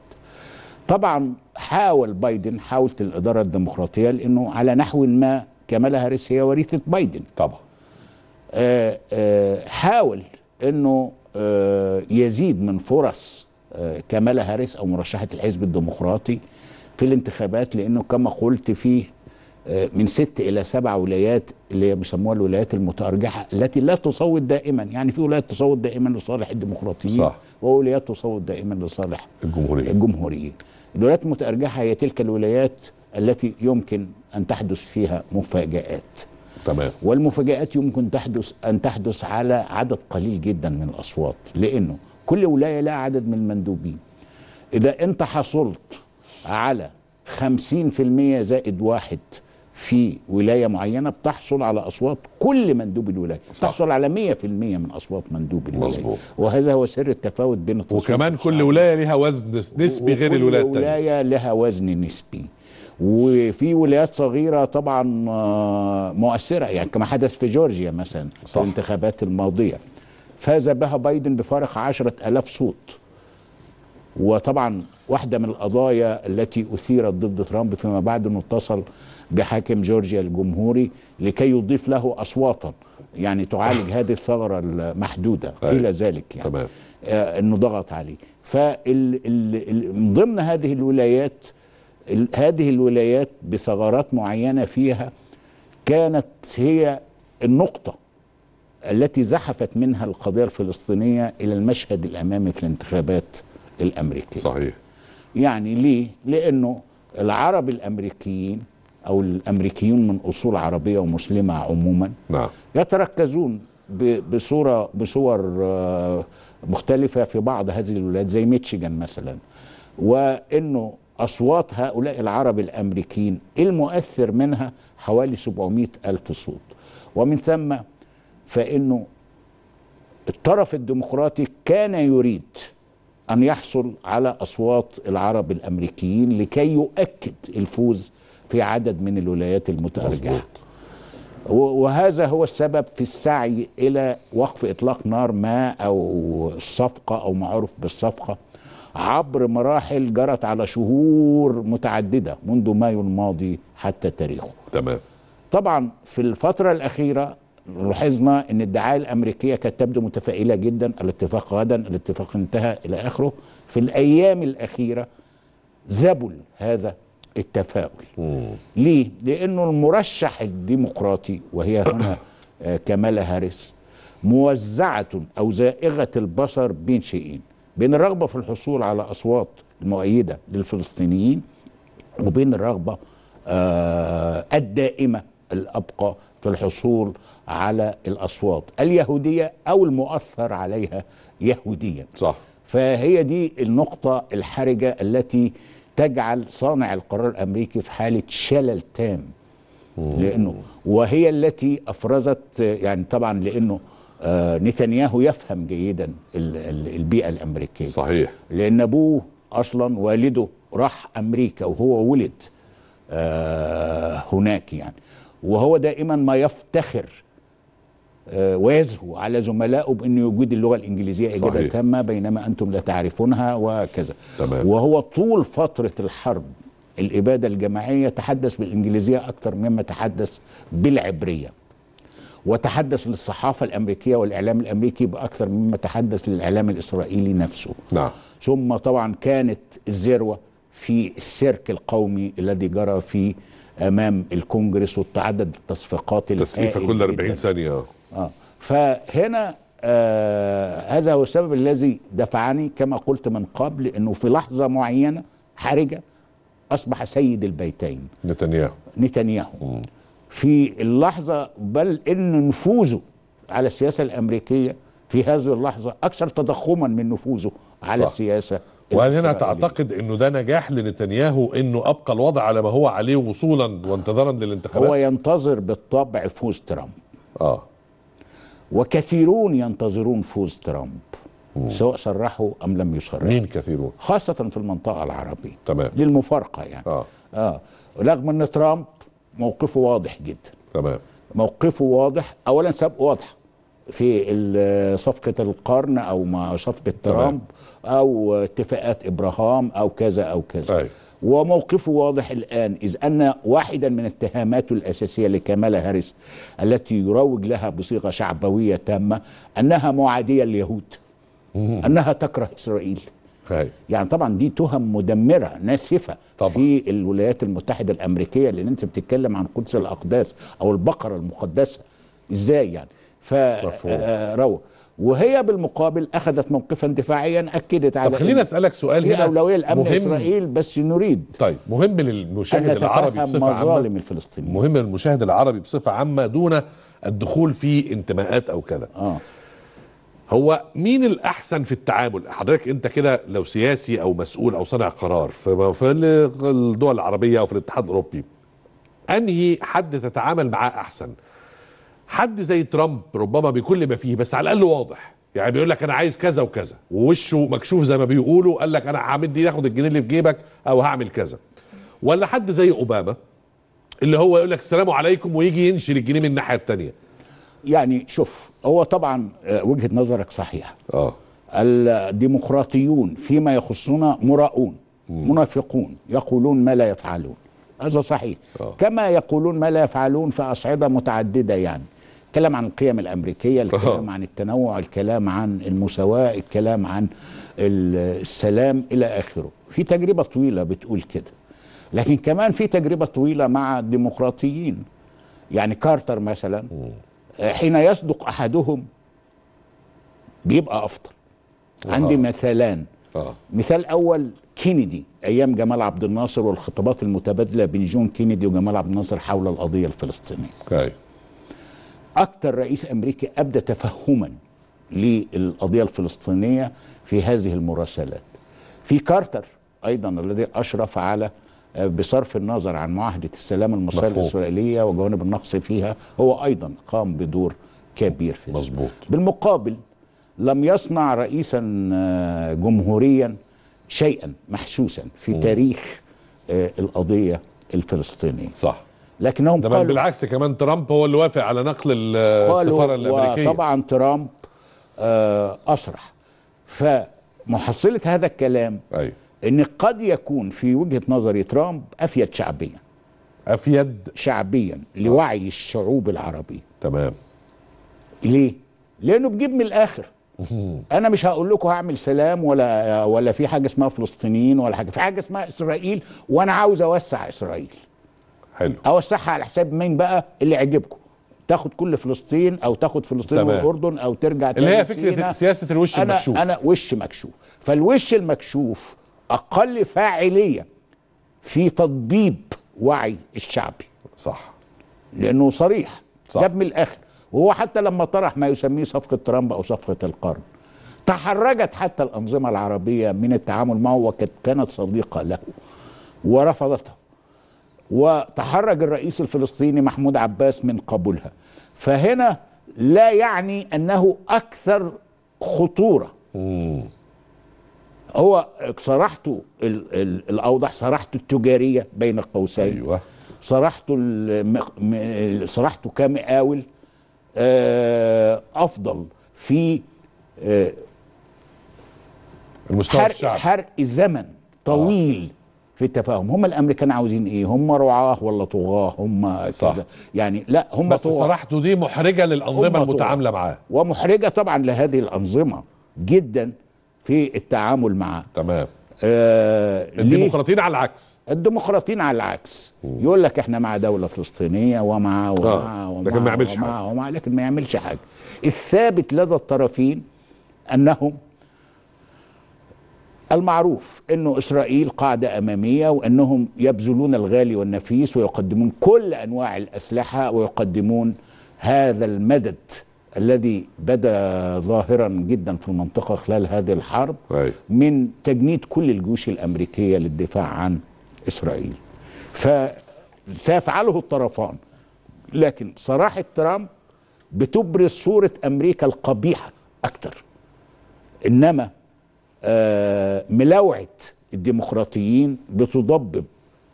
طبعا حاول بايدن حاولت الاداره الديمقراطيه لانه على نحو ما كمالا هاريس هي وريثه بايدن طبعا آآ آه، آه، حاول انه آه، يزيد من فرص كمالا هاريس او مرشحه الحزب الديمقراطي في الانتخابات لانه كما قلت فيه من ست الى سبع ولايات اللي بيسموها الولايات المتارجحه التي لا تصوت دائما يعني في ولايات تصوت دائما لصالح الديمقراطيين صح. وولايات تصوت دائما لصالح الجمهوريه الجمهوريه الولايات المتأرجحة هي تلك الولايات التي يمكن أن تحدث فيها مفاجآت تمام والمفاجآت يمكن تحدث أن تحدث على عدد قليل جدا من الأصوات لأنه كل ولاية لها عدد من المندوبين إذا أنت حصلت على 50% زائد واحد في ولايه معينه بتحصل على اصوات كل مندوب الولايه صح. بتحصل على 100% من اصوات مندوب الولايه مظبوط وهذا هو سر التفاوت بين وكمان كل ولايه لها وزن نسبي غير الولايه الثانيه كل ولايه لها وزن نسبي وفي ولايات صغيرة طبعا آه، مؤثرة يعني كما حدث في جورجيا مثلا صح. في الانتخابات الماضية فاز بها بايدن بفارق عشرة ألاف صوت وطبعا واحدة من القضايا التي أثيرت ضد ترامب فيما بعد انه اتصل بحاكم جورجيا الجمهوري لكي يضيف له أصواتا يعني تعالج هذه الثغرة المحدودة الى ذلك يعني تمام. آه، أنه ضغط عليه فمن ضمن هذه الولايات هذه الولايات بثغرات معينة فيها كانت هي النقطة التي زحفت منها القضية الفلسطينية إلى المشهد الأمامي في الانتخابات الأمريكية صحيح يعني ليه؟ لأنه العرب الأمريكيين أو الأمريكيين من أصول عربية ومسلمة عموما نعم. يتركزون بصورة بصور آه، مختلفة في بعض هذه الولايات زي ميتشيغان مثلا وأنه أصوات هؤلاء العرب الأمريكيين المؤثر منها حوالي 700 ألف صوت ومن ثم فإنه الطرف الديمقراطي كان يريد أن يحصل على أصوات العرب الأمريكيين لكي يؤكد الفوز في عدد من الولايات المتأرجحة وهذا هو السبب في السعي إلى وقف إطلاق نار ما أو الصفقة أو معروف بالصفقة عبر مراحل جرت على شهور متعددة منذ مايو الماضي حتى تاريخه تمام طبعا في الفترة الأخيرة لاحظنا ان الدعايه الامريكيه كانت تبدو متفائله جدا الاتفاق غدا الاتفاق انتهى الى اخره في الايام الاخيره ذبل هذا التفاؤل ليه؟ لأنه المرشح الديمقراطي وهي هنا آه، كمالا هاريس موزعة أو زائغة البصر بين شيئين بين الرغبة في الحصول على أصوات المؤيدة للفلسطينيين وبين الرغبة آه الدائمة الأبقى في الحصول على الأصوات اليهودية أو المؤثر عليها يهوديا صح فهي دي النقطة الحرجة التي آه تجعل صانع القرار الامريكي في حاله شلل تام لانه وهي التي افرزت يعني طبعا لانه آه، نتنياهو يفهم جيدا البيئه الامريكيه صحيح لان ابوه اصلا والده راح امريكا وهو ولد آه، هناك يعني وهو دائما ما يفتخر آه، ويزهو على زملائه بأن وجود اللغة الإنجليزية صحيح. إجادة تامة بينما أنتم لا تعرفونها وكذا تمام. وهو طول فترة الحرب الإبادة الجماعية تحدث بالإنجليزية أكثر مما تحدث بالعبرية وتحدث للصحافة الأمريكية والإعلام الأمريكي بأكثر مما تحدث للإعلام الإسرائيلي نفسه نعم. ثم طبعا كانت الذروة في السيرك القومي الذي جرى في أمام الكونجرس وتعدد التصفيقات التصفيقة كل 40 ثانية آه. فهنا آه هذا هو السبب الذي دفعني كما قلت من قبل انه في لحظه معينه حرجه اصبح سيد البيتين نتنياهو نتنياهو مم. في اللحظه بل ان نفوذه على السياسه الامريكيه في هذه اللحظه اكثر تضخما من نفوذه على صح. السياسه وهل هنا تعتقد انه ده نجاح لنتنياهو انه ابقى الوضع على ما هو عليه وصولا وانتظارا للانتخابات هو ينتظر بالطبع فوز ترامب اه وكثيرون ينتظرون فوز ترامب مم. سواء صرحوا أم لم يصرحوا مين كثيرون؟ خاصة في المنطقة العربية تمام للمفارقة يعني آه. آه. رغم أن ترامب موقفه واضح جدا تمام موقفه واضح أولا سابقه واضح في صفقة القرن أو مع صفقة ترامب أو اتفاقات إبراهام أو كذا أو كذا أي. وموقفه واضح الآن إذ أن واحدا من التهامات الأساسية لكمالا هاريس التي يروج لها بصيغة شعبوية تامة أنها معادية لليهود أنها تكره إسرائيل طيب. يعني طبعا دي تهم مدمره ناسفه طبعا. في الولايات المتحده الامريكيه لان انت بتتكلم عن قدس الاقداس او البقره المقدسه ازاي يعني فروج وهي بالمقابل اخذت موقفا دفاعيا اكدت على طب خليني اسالك سؤال هنا اولويه الامن مهم اسرائيل بس نريد طيب مهم للمشاهد العربي بصفه عامه الفلسطيني مهم للمشاهد العربي بصفه عامه دون الدخول في انتماءات او كذا آه. هو مين الاحسن في التعامل حضرتك انت كده لو سياسي او مسؤول او صانع قرار في الدول العربيه او في الاتحاد الاوروبي انهي حد تتعامل معاه احسن حد زي ترامب ربما بكل ما فيه بس على الاقل واضح يعني بيقول لك انا عايز كذا وكذا ووشه مكشوف زي ما بيقولوا قال لك انا دي ناخد الجنيه اللي في جيبك او هعمل كذا ولا حد زي اوباما اللي هو يقول لك السلام عليكم ويجي ينشل الجنيه من الناحيه الثانيه يعني شوف هو طبعا آه، وجهه نظرك صحيحه اه الديمقراطيون فيما يخصنا مراؤون منافقون يقولون ما لا يفعلون هذا صحيح أوه. كما يقولون ما لا يفعلون في أصعدة متعددة يعني الكلام عن القيم الامريكيه الكلام عن التنوع الكلام عن المساواه الكلام عن السلام الى اخره في تجربه طويله بتقول كده لكن كمان في تجربه طويله مع الديمقراطيين يعني كارتر مثلا آه، حين يصدق احدهم بيبقى افضل عندي مثالان مثال اول كينيدي ايام جمال عبد الناصر والخطابات المتبادله بين جون كينيدي وجمال عبد الناصر حول القضيه الفلسطينيه أكثر رئيس أمريكي أبدى تفهما للقضية الفلسطينية في هذه المراسلات في كارتر أيضا الذي أشرف على آه، بصرف النظر عن معاهدة السلام المصرية الإسرائيلية وجوانب النقص فيها هو أيضا قام بدور كبير في مظبوط بالمقابل لم يصنع رئيسا آه، جمهوريا شيئا محسوسا في م. تاريخ آه، القضية الفلسطينية صح لكنهم قالوا بالعكس كمان ترامب هو اللي وافق على نقل السفاره الامريكيه طبعا ترامب اسرح آه، فمحصله هذا الكلام أيوه. ان قد يكون في وجهه نظري ترامب افيد شعبيا افيد شعبيا آه. لوعي الشعوب العربيه تمام ليه لانه بجيب من الاخر انا مش هقول لكم هعمل سلام ولا ولا في حاجه اسمها فلسطينيين ولا حاجه في حاجه اسمها اسرائيل وانا عاوز اوسع اسرائيل حلو اوسعها على حساب مين بقى اللي يعجبكم تاخد كل فلسطين او تاخد فلسطين تمام. والاردن او ترجع اللي هي فكره سياسه الوش أنا المكشوف انا وش مكشوف فالوش المكشوف اقل فاعليه في تطبيب وعي الشعبي صح لانه صريح صح. من الاخر وهو حتى لما طرح ما يسميه صفقه ترامب او صفقه القرن تحرجت حتى الانظمه العربيه من التعامل معه وكانت صديقه له ورفضتها وتحرج الرئيس الفلسطيني محمود عباس من قبولها فهنا لا يعني انه اكثر خطوره مم. هو صراحته الاوضح صراحته التجاريه بين القوسين ايوه صراحته الم... كمقاول آه، افضل في آه، المستوى حرق, الشعب. حرق زمن طويل في التفاهم هم الامريكان عاوزين ايه هم رعاه ولا طغاه هم صح. يعني لا هم بس طغاه. صراحته دي محرجه للانظمه المتعامله معاه ومحرجه طبعا لهذه الانظمه جدا في التعامل معاه تمام آه الديمقراطيين على العكس الديمقراطيين على العكس مم. يقول لك احنا مع دوله فلسطينيه ومع ومع آه. ومع لكن ما يعملش ومع حاجه ومع لكن ما يعملش حاجه الثابت لدى الطرفين انهم المعروف انه اسرائيل قاعده اماميه وانهم يبذلون الغالي والنفيس ويقدمون كل انواع الاسلحه ويقدمون هذا المدد الذي بدا ظاهرا جدا في المنطقه خلال هذه الحرب من تجنيد كل الجيوش الامريكيه للدفاع عن اسرائيل فسيفعله الطرفان لكن صراحه ترامب بتبرز صوره امريكا القبيحه اكثر انما آه، ملاوعه الديمقراطيين بتضبب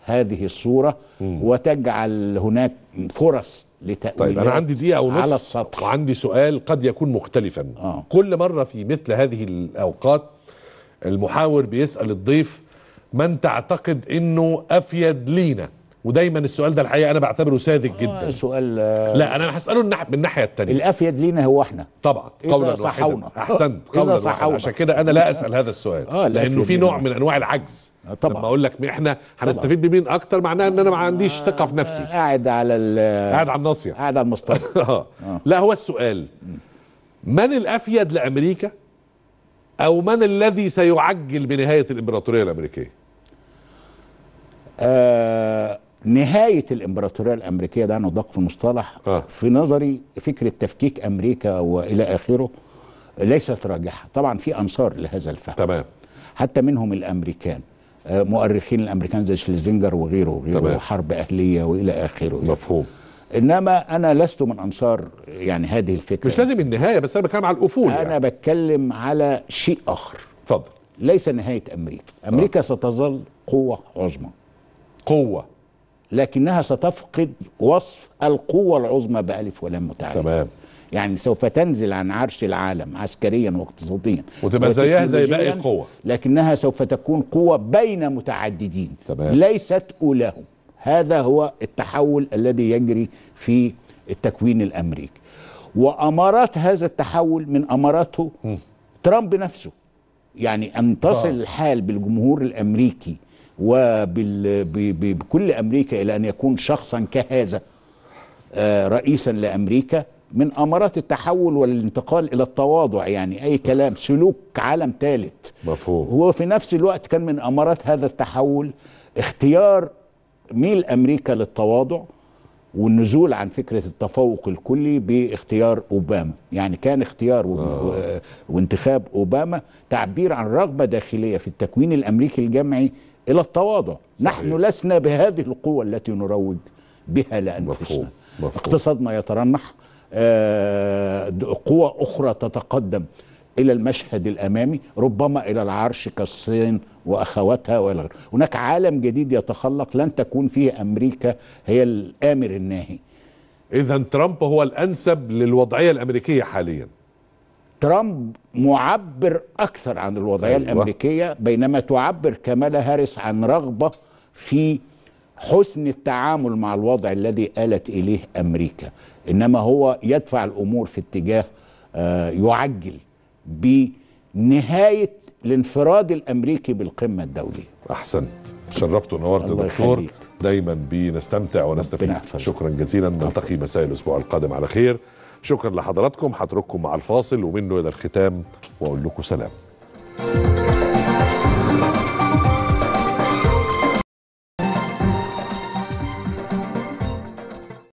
هذه الصوره مم. وتجعل هناك فرص لتأويلات طيب انا عندي دقيقه ونص على السطح وعندي سؤال قد يكون مختلفا آه. كل مره في مثل هذه الاوقات المحاور بيسال الضيف من تعتقد انه افيد لينا ودايما السؤال ده الحقيقه انا بعتبره ساذج آه، جدا سؤال آه، لا انا هساله من الناحيه الثانيه الافيد لينا هو احنا طبعا قولا صحونا احسنت قولا صحونا عشان كده انا لا اسال هذا السؤال آه لانه في نوع من انواع العجز آه، طبعا لما اقول لك احنا هنستفيد بمين اكتر معناها ان انا ما عنديش ثقه في نفسي قاعد على قاعد على الناصيه قاعد على المسطره آه. لا هو السؤال من الافيد لامريكا او من الذي سيعجل بنهايه الامبراطوريه الامريكيه آه نهايه الامبراطوريه الامريكيه ده أنا في مصطلح آه. في نظري فكره تفكيك امريكا والى اخره ليست راجحه طبعا في انصار لهذا الفهم تمام حتى منهم الامريكان آه، مؤرخين الامريكان زي شليزنجر وغيره وغيره تمام. وحرب اهليه والى اخره مفهوم انما انا لست من انصار يعني هذه الفكره مش لازم النهايه بس انا بتكلم على الافول انا يعني. بتكلم على شيء اخر اتفضل ليس نهايه امريكا امريكا أه. ستظل قوه عظمى قوه لكنها ستفقد وصف القوة العظمى بألف ولام متعلقة تمام يعني سوف تنزل عن عرش العالم عسكريا واقتصاديا وتبقى زيها زي باقي القوة لكنها سوف تكون قوة بين متعددين تمام. ليست أولاهم هذا هو التحول الذي يجري في التكوين الأمريكي وأمارات هذا التحول من أماراته م. ترامب نفسه يعني أن تصل آه. الحال بالجمهور الأمريكي وبكل أمريكا إلى أن يكون شخصا كهذا آه، رئيسا لأمريكا من أمارات التحول والانتقال إلى التواضع يعني أي كلام سلوك عالم ثالث مفهوم هو في نفس الوقت كان من أمارات هذا التحول اختيار ميل أمريكا للتواضع والنزول عن فكرة التفوق الكلي باختيار أوباما يعني كان اختيار آه. وانتخاب أوباما تعبير عن رغبة داخلية في التكوين الأمريكي الجمعي إلى التواضع صحيح. نحن لسنا بهذه القوة التي نروج بها لأنفسنا مفهوم. مفهوم. اقتصادنا يترنح آه، قوى أخرى تتقدم إلى المشهد الأمامي ربما إلى العرش كالصين وأخواتها وإلى غيره هناك عالم جديد يتخلق لن تكون فيه أمريكا هي الآمر الناهي إذا ترامب هو الأنسب للوضعية الأمريكية حالياً ترامب معبر أكثر عن الوضعية أيوة. الأمريكية بينما تعبر كمالا هاريس عن رغبة في حسن التعامل مع الوضع الذي آلت إليه أمريكا إنما هو يدفع الأمور في اتجاه آه، يعجل بنهاية الانفراد الأمريكي بالقمة الدولية أحسنت شرفت ونورت دكتور دايما بنستمتع ونستفيد شكرا جزيلا نلتقي مساء الأسبوع القادم على خير شكرا لحضراتكم هترككم مع الفاصل ومنه الى الختام واقول لكم سلام